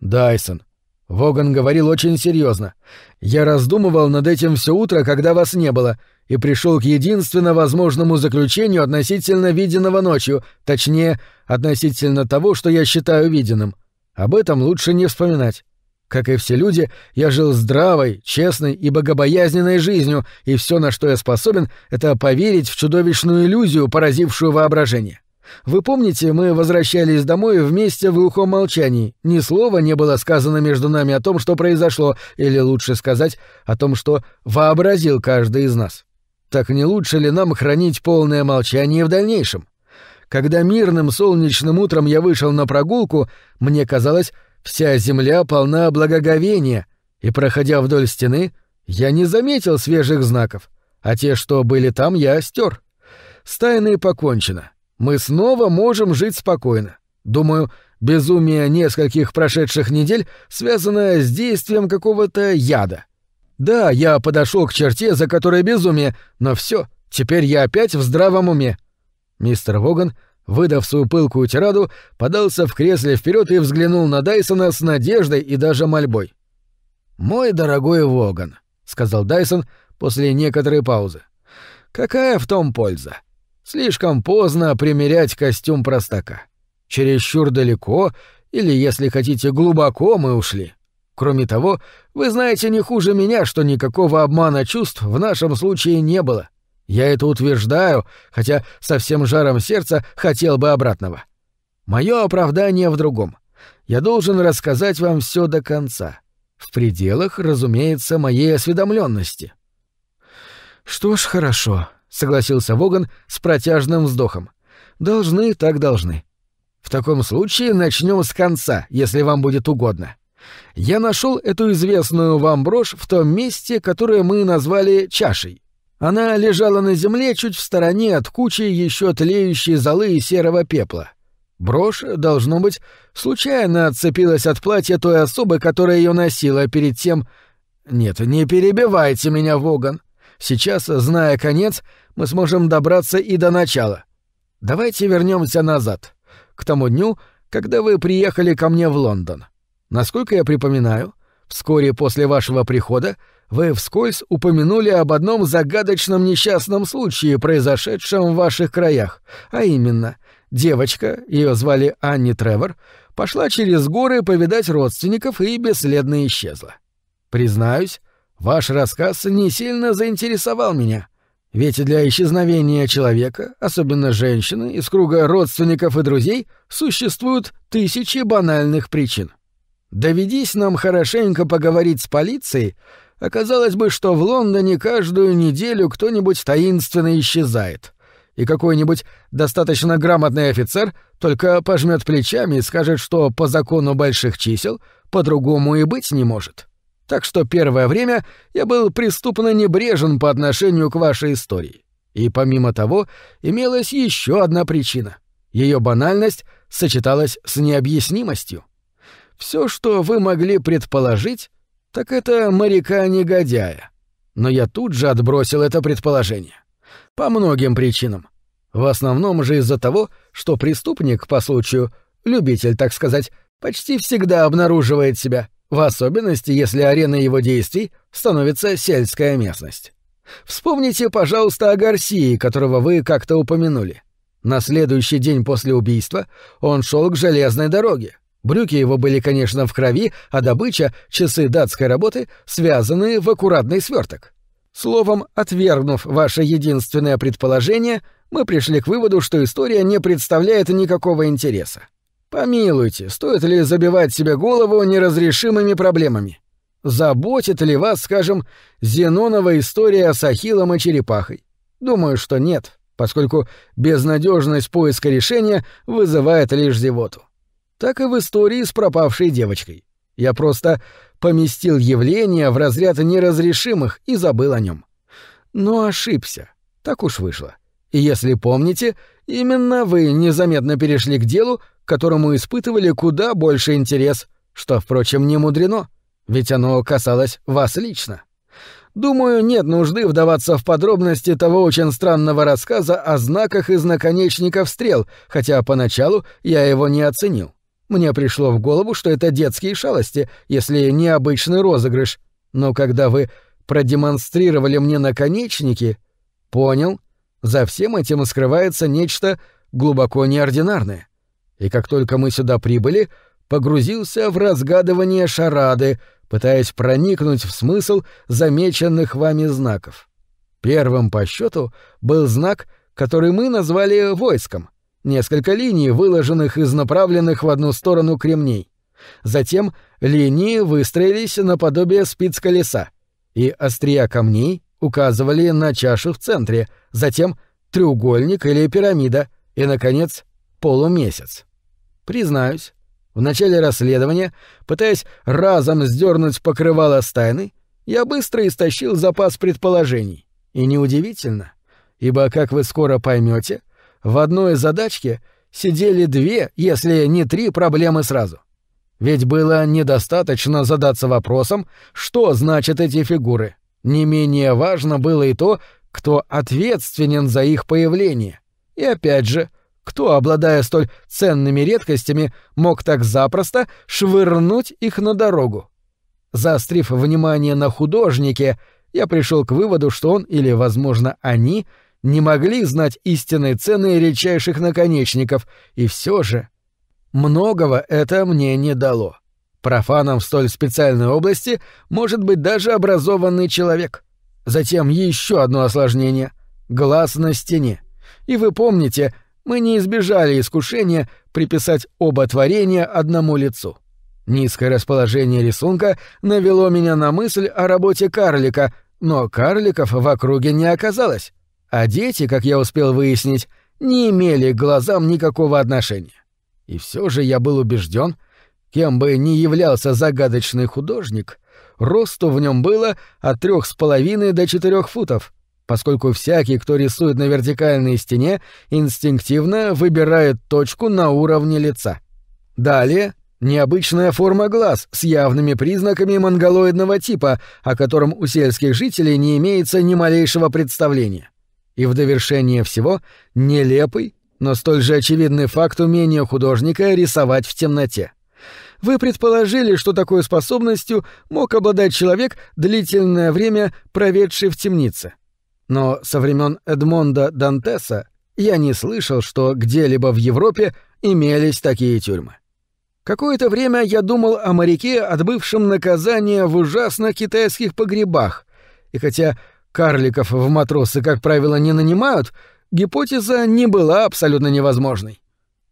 Дайсон. Воган говорил очень серьезно. Я раздумывал над этим все утро, когда вас не было, и пришел к единственно возможному заключению относительно виденного ночью, точнее, относительно того, что я считаю виденным. Об этом лучше не вспоминать. Как и все люди, я жил здравой, честной и богобоязненной жизнью, и все, на что я способен, это поверить в чудовищную иллюзию, поразившую воображение. Вы помните, мы возвращались домой вместе в глухом молчании. Ни слова не было сказано между нами о том, что произошло, или лучше сказать, о том, что вообразил каждый из нас. Так не лучше ли нам хранить полное молчание в дальнейшем? Когда мирным солнечным утром я вышел на прогулку, мне казалось, вся земля полна благоговения, и, проходя вдоль стены, я не заметил свежих знаков, а те, что были там, я стер. С тайной покончено мы снова можем жить спокойно. Думаю, безумие нескольких прошедших недель связано с действием какого-то яда. Да, я подошел к черте, за которой безумие, но все, теперь я опять в здравом уме. Мистер Воган, выдав свою пылкую тираду, подался в кресле вперед и взглянул на Дайсона с надеждой и даже мольбой. «Мой дорогой Воган», — сказал Дайсон после некоторой паузы, — «какая в том польза?» Слишком поздно примерять костюм простака. Чересчур далеко, или, если хотите, глубоко мы ушли. Кроме того, вы знаете не хуже меня, что никакого обмана чувств в нашем случае не было. Я это утверждаю, хотя со всем жаром сердца хотел бы обратного. Мое оправдание в другом. Я должен рассказать вам все до конца. В пределах, разумеется, моей осведомленности. Что ж, хорошо, согласился Воган с протяжным вздохом. Должны, так должны. В таком случае начнем с конца, если вам будет угодно. Я нашел эту известную вам брошь в том месте, которое мы назвали чашей. Она лежала на земле чуть в стороне от кучи еще тлеющей золы и серого пепла. Брошь, должно быть, случайно отцепилась от платья той особы, которая ее носила перед тем... Нет, не перебивайте меня, Воган. Сейчас, зная конец, мы сможем добраться и до начала. Давайте вернемся назад, к тому дню, когда вы приехали ко мне в Лондон. Насколько я припоминаю, вскоре после вашего прихода вы вскользь упомянули об одном загадочном несчастном случае, произошедшем в ваших краях, а именно, девочка, ее звали Анни Тревор, пошла через горы повидать родственников и бесследно исчезла. Признаюсь, Ваш рассказ не сильно заинтересовал меня. Ведь для исчезновения человека, особенно женщины, из круга родственников и друзей, существуют тысячи банальных причин. Доведись нам хорошенько поговорить с полицией, оказалось бы, что в Лондоне каждую неделю кто-нибудь таинственно исчезает. И какой-нибудь достаточно грамотный офицер только пожмет плечами и скажет, что по закону больших чисел по-другому и быть не может. — так что первое время я был преступно небрежен по отношению к вашей истории. И помимо того, имелась еще одна причина. Ее банальность сочеталась с необъяснимостью. Все, что вы могли предположить, так это моряка-негодяя. Но я тут же отбросил это предположение. По многим причинам. В основном же из-за того, что преступник, по случаю, любитель, так сказать, почти всегда обнаруживает себя — в особенности, если ареной его действий становится сельская местность. Вспомните, пожалуйста, о Гарсии, которого вы как-то упомянули. На следующий день после убийства он шел к железной дороге. Брюки его были, конечно, в крови, а добыча — часы датской работы, связаны в аккуратный сверток. Словом, отвергнув ваше единственное предположение, мы пришли к выводу, что история не представляет никакого интереса. Помилуйте, стоит ли забивать себе голову неразрешимыми проблемами? Заботит ли вас, скажем, Зенонова история с Ахиллом и черепахой? Думаю, что нет, поскольку безнадежность поиска решения вызывает лишь зевоту. Так и в истории с пропавшей девочкой. Я просто поместил явление в разряд неразрешимых и забыл о нем. Но ошибся. Так уж вышло. И если помните, именно вы незаметно перешли к делу, которому испытывали куда больше интерес, что, впрочем, не мудрено, ведь оно касалось вас лично. Думаю, нет нужды вдаваться в подробности того очень странного рассказа о знаках из наконечников стрел, хотя поначалу я его не оценил. Мне пришло в голову, что это детские шалости, если необычный розыгрыш. Но когда вы продемонстрировали мне наконечники, понял — за всем этим скрывается нечто глубоко неординарное. И как только мы сюда прибыли, погрузился в разгадывание шарады, пытаясь проникнуть в смысл замеченных вами знаков. Первым по счету был знак, который мы назвали войском. Несколько линий, выложенных из направленных в одну сторону кремней. Затем линии выстроились наподобие спиц колеса, и острия камней указывали на чашу в центре, затем треугольник или пирамида и, наконец, полумесяц. Признаюсь, в начале расследования, пытаясь разом сдернуть покрывало с тайны, я быстро истощил запас предположений. И неудивительно, ибо, как вы скоро поймете, в одной задачке сидели две, если не три проблемы сразу. Ведь было недостаточно задаться вопросом, что значат эти фигуры — не менее важно было и то, кто ответственен за их появление. И опять же, кто, обладая столь ценными редкостями, мог так запросто швырнуть их на дорогу? Заострив внимание на художнике, я пришел к выводу, что он или, возможно, они не могли знать истинной цены редчайших наконечников, и все же многого это мне не дало. Профаном в столь специальной области может быть даже образованный человек. Затем еще одно осложнение — глаз на стене. И вы помните, мы не избежали искушения приписать оба творения одному лицу. Низкое расположение рисунка навело меня на мысль о работе карлика, но карликов в округе не оказалось, а дети, как я успел выяснить, не имели к глазам никакого отношения. И все же я был убежден, что Кем бы ни являлся загадочный художник, росту в нем было от трех с половиной до четырех футов, поскольку всякий, кто рисует на вертикальной стене, инстинктивно выбирает точку на уровне лица. Далее необычная форма глаз с явными признаками монголоидного типа, о котором у сельских жителей не имеется ни малейшего представления. И в довершение всего нелепый, но столь же очевидный факт умения художника рисовать в темноте вы предположили, что такой способностью мог обладать человек, длительное время проведший в темнице. Но со времен Эдмонда Дантеса я не слышал, что где-либо в Европе имелись такие тюрьмы. Какое-то время я думал о моряке, отбывшем наказание в ужасных китайских погребах, и хотя карликов в матросы, как правило, не нанимают, гипотеза не была абсолютно невозможной.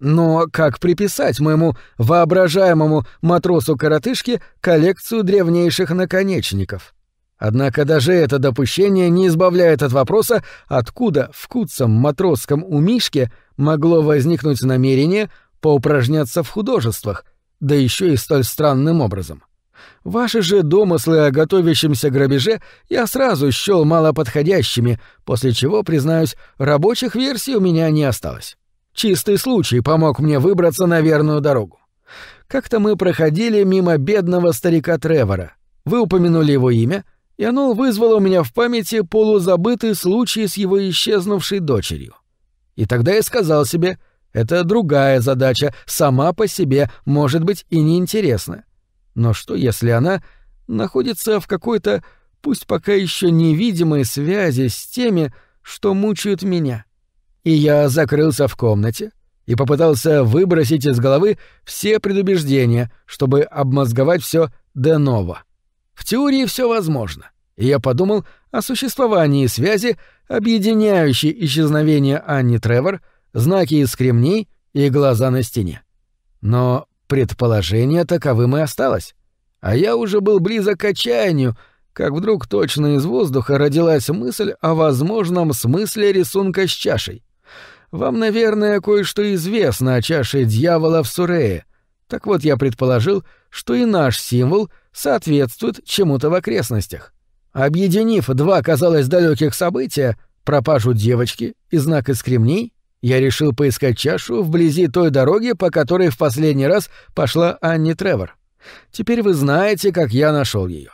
Но как приписать моему воображаемому матросу-коротышке коллекцию древнейших наконечников? Однако даже это допущение не избавляет от вопроса, откуда в куцом матросском умишке могло возникнуть намерение поупражняться в художествах, да еще и столь странным образом. Ваши же домыслы о готовящемся грабеже я сразу счёл малоподходящими, после чего, признаюсь, рабочих версий у меня не осталось. Чистый случай помог мне выбраться на верную дорогу. Как-то мы проходили мимо бедного старика Тревора. Вы упомянули его имя, и оно вызвало у меня в памяти полузабытый случай с его исчезнувшей дочерью. И тогда я сказал себе, это другая задача, сама по себе, может быть, и неинтересна. Но что, если она находится в какой-то, пусть пока еще невидимой связи с теми, что мучают меня?» и я закрылся в комнате и попытался выбросить из головы все предубеждения, чтобы обмозговать все де ново. В теории все возможно, и я подумал о существовании связи, объединяющей исчезновение Анни Тревор, знаки из кремней и глаза на стене. Но предположение таковым и осталось. А я уже был близок к отчаянию, как вдруг точно из воздуха родилась мысль о возможном смысле рисунка с чашей. Вам, наверное, кое-что известно о чаше дьявола в Сурее. Так вот, я предположил, что и наш символ соответствует чему-то в окрестностях. Объединив два, казалось, далеких события — пропажу девочки и знак из кремней — я решил поискать чашу вблизи той дороги, по которой в последний раз пошла Анни Тревор. Теперь вы знаете, как я нашел ее.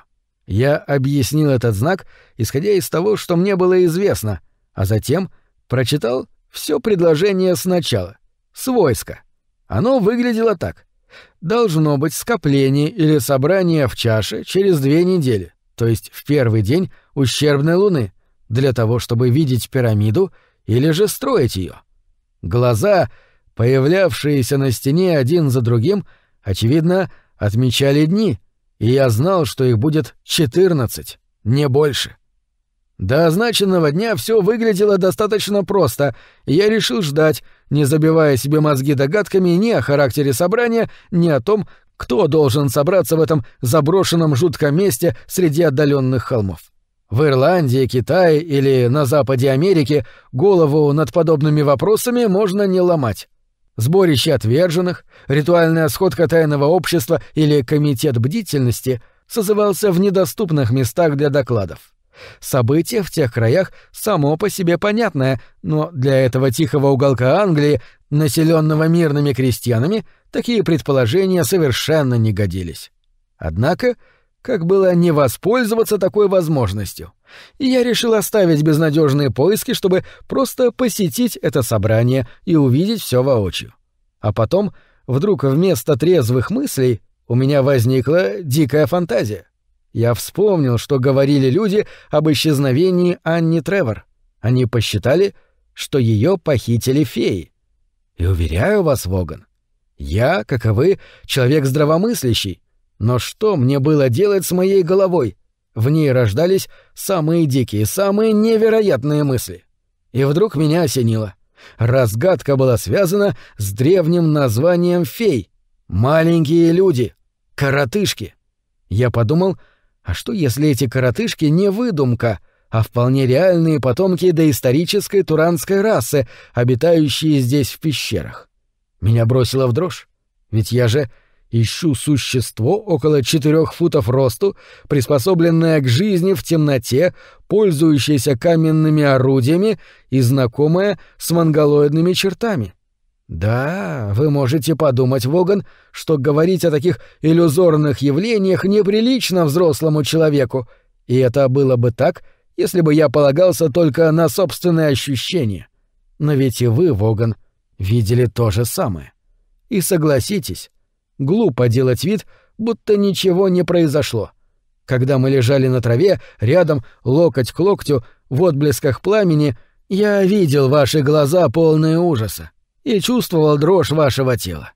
Я объяснил этот знак, исходя из того, что мне было известно, а затем прочитал все предложение сначала, с войска. Оно выглядело так. Должно быть скопление или собрание в чаше через две недели, то есть в первый день ущербной луны, для того, чтобы видеть пирамиду или же строить ее. Глаза, появлявшиеся на стене один за другим, очевидно, отмечали дни, и я знал, что их будет четырнадцать, не больше. — до означенного дня все выглядело достаточно просто, и я решил ждать, не забивая себе мозги догадками ни о характере собрания, ни о том, кто должен собраться в этом заброшенном жутком месте среди отдаленных холмов. В Ирландии, Китае или на западе Америки голову над подобными вопросами можно не ломать. Сборище отверженных, ритуальная сходка тайного общества или комитет бдительности созывался в недоступных местах для докладов. Событие в тех краях само по себе понятное, но для этого тихого уголка Англии, населенного мирными крестьянами, такие предположения совершенно не годились. Однако, как было не воспользоваться такой возможностью? И я решил оставить безнадежные поиски, чтобы просто посетить это собрание и увидеть все воочию. А потом, вдруг вместо трезвых мыслей, у меня возникла дикая фантазия — я вспомнил, что говорили люди об исчезновении Анни Тревор. Они посчитали, что ее похитили феи. И уверяю вас, Воган, я, как и вы, человек здравомыслящий. Но что мне было делать с моей головой? В ней рождались самые дикие, самые невероятные мысли. И вдруг меня осенило. Разгадка была связана с древним названием фей. Маленькие люди. Коротышки. Я подумал, а что, если эти коротышки не выдумка, а вполне реальные потомки доисторической туранской расы, обитающие здесь в пещерах? Меня бросило в дрожь. Ведь я же ищу существо около четырех футов росту, приспособленное к жизни в темноте, пользующееся каменными орудиями и знакомое с монголоидными чертами. Да, вы можете подумать, Воган, что говорить о таких иллюзорных явлениях неприлично взрослому человеку, и это было бы так, если бы я полагался только на собственные ощущения. Но ведь и вы, Воган, видели то же самое. И согласитесь, глупо делать вид, будто ничего не произошло. Когда мы лежали на траве, рядом, локоть к локтю, в отблесках пламени, я видел ваши глаза полные ужаса и чувствовал дрожь вашего тела.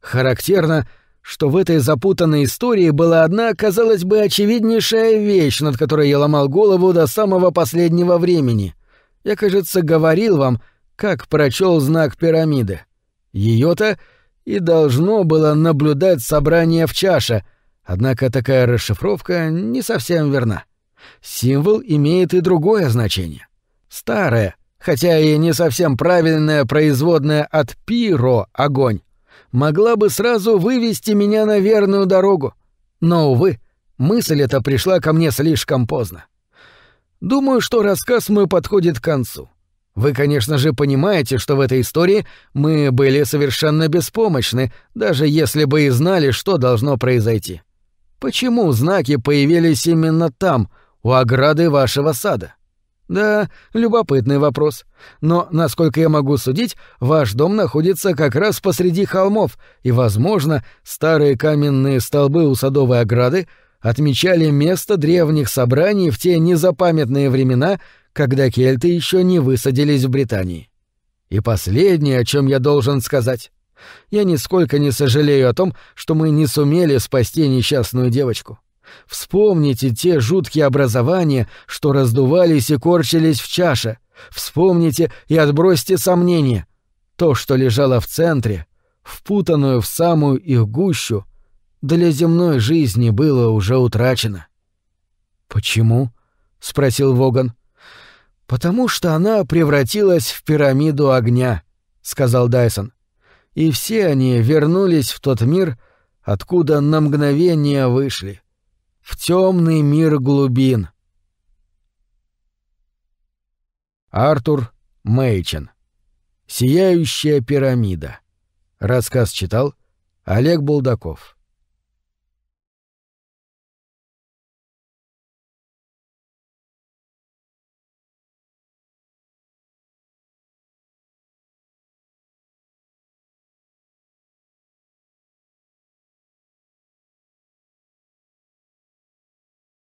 Характерно, что в этой запутанной истории была одна, казалось бы, очевиднейшая вещь, над которой я ломал голову до самого последнего времени. Я, кажется, говорил вам, как прочел знак пирамиды. её то и должно было наблюдать собрание в чаше, однако такая расшифровка не совсем верна. Символ имеет и другое значение. Старое, хотя и не совсем правильная производная от пиро огонь, могла бы сразу вывести меня на верную дорогу. Но, увы, мысль эта пришла ко мне слишком поздно. Думаю, что рассказ мой подходит к концу. Вы, конечно же, понимаете, что в этой истории мы были совершенно беспомощны, даже если бы и знали, что должно произойти. Почему знаки появились именно там, у ограды вашего сада? — «Да, любопытный вопрос. Но, насколько я могу судить, ваш дом находится как раз посреди холмов, и, возможно, старые каменные столбы у садовой ограды отмечали место древних собраний в те незапамятные времена, когда кельты еще не высадились в Британии. И последнее, о чем я должен сказать. Я нисколько не сожалею о том, что мы не сумели спасти несчастную девочку. Вспомните те жуткие образования, что раздувались и корчились в чаше. Вспомните и отбросьте сомнения. То, что лежало в центре, впутанную в самую их гущу, для земной жизни было уже утрачено. «Почему?» — спросил Воган. «Потому что она превратилась в пирамиду огня», — сказал Дайсон. «И все они вернулись в тот мир, откуда на мгновение вышли в темный мир глубин. Артур Мэйчен. Сияющая пирамида. Рассказ читал Олег Булдаков.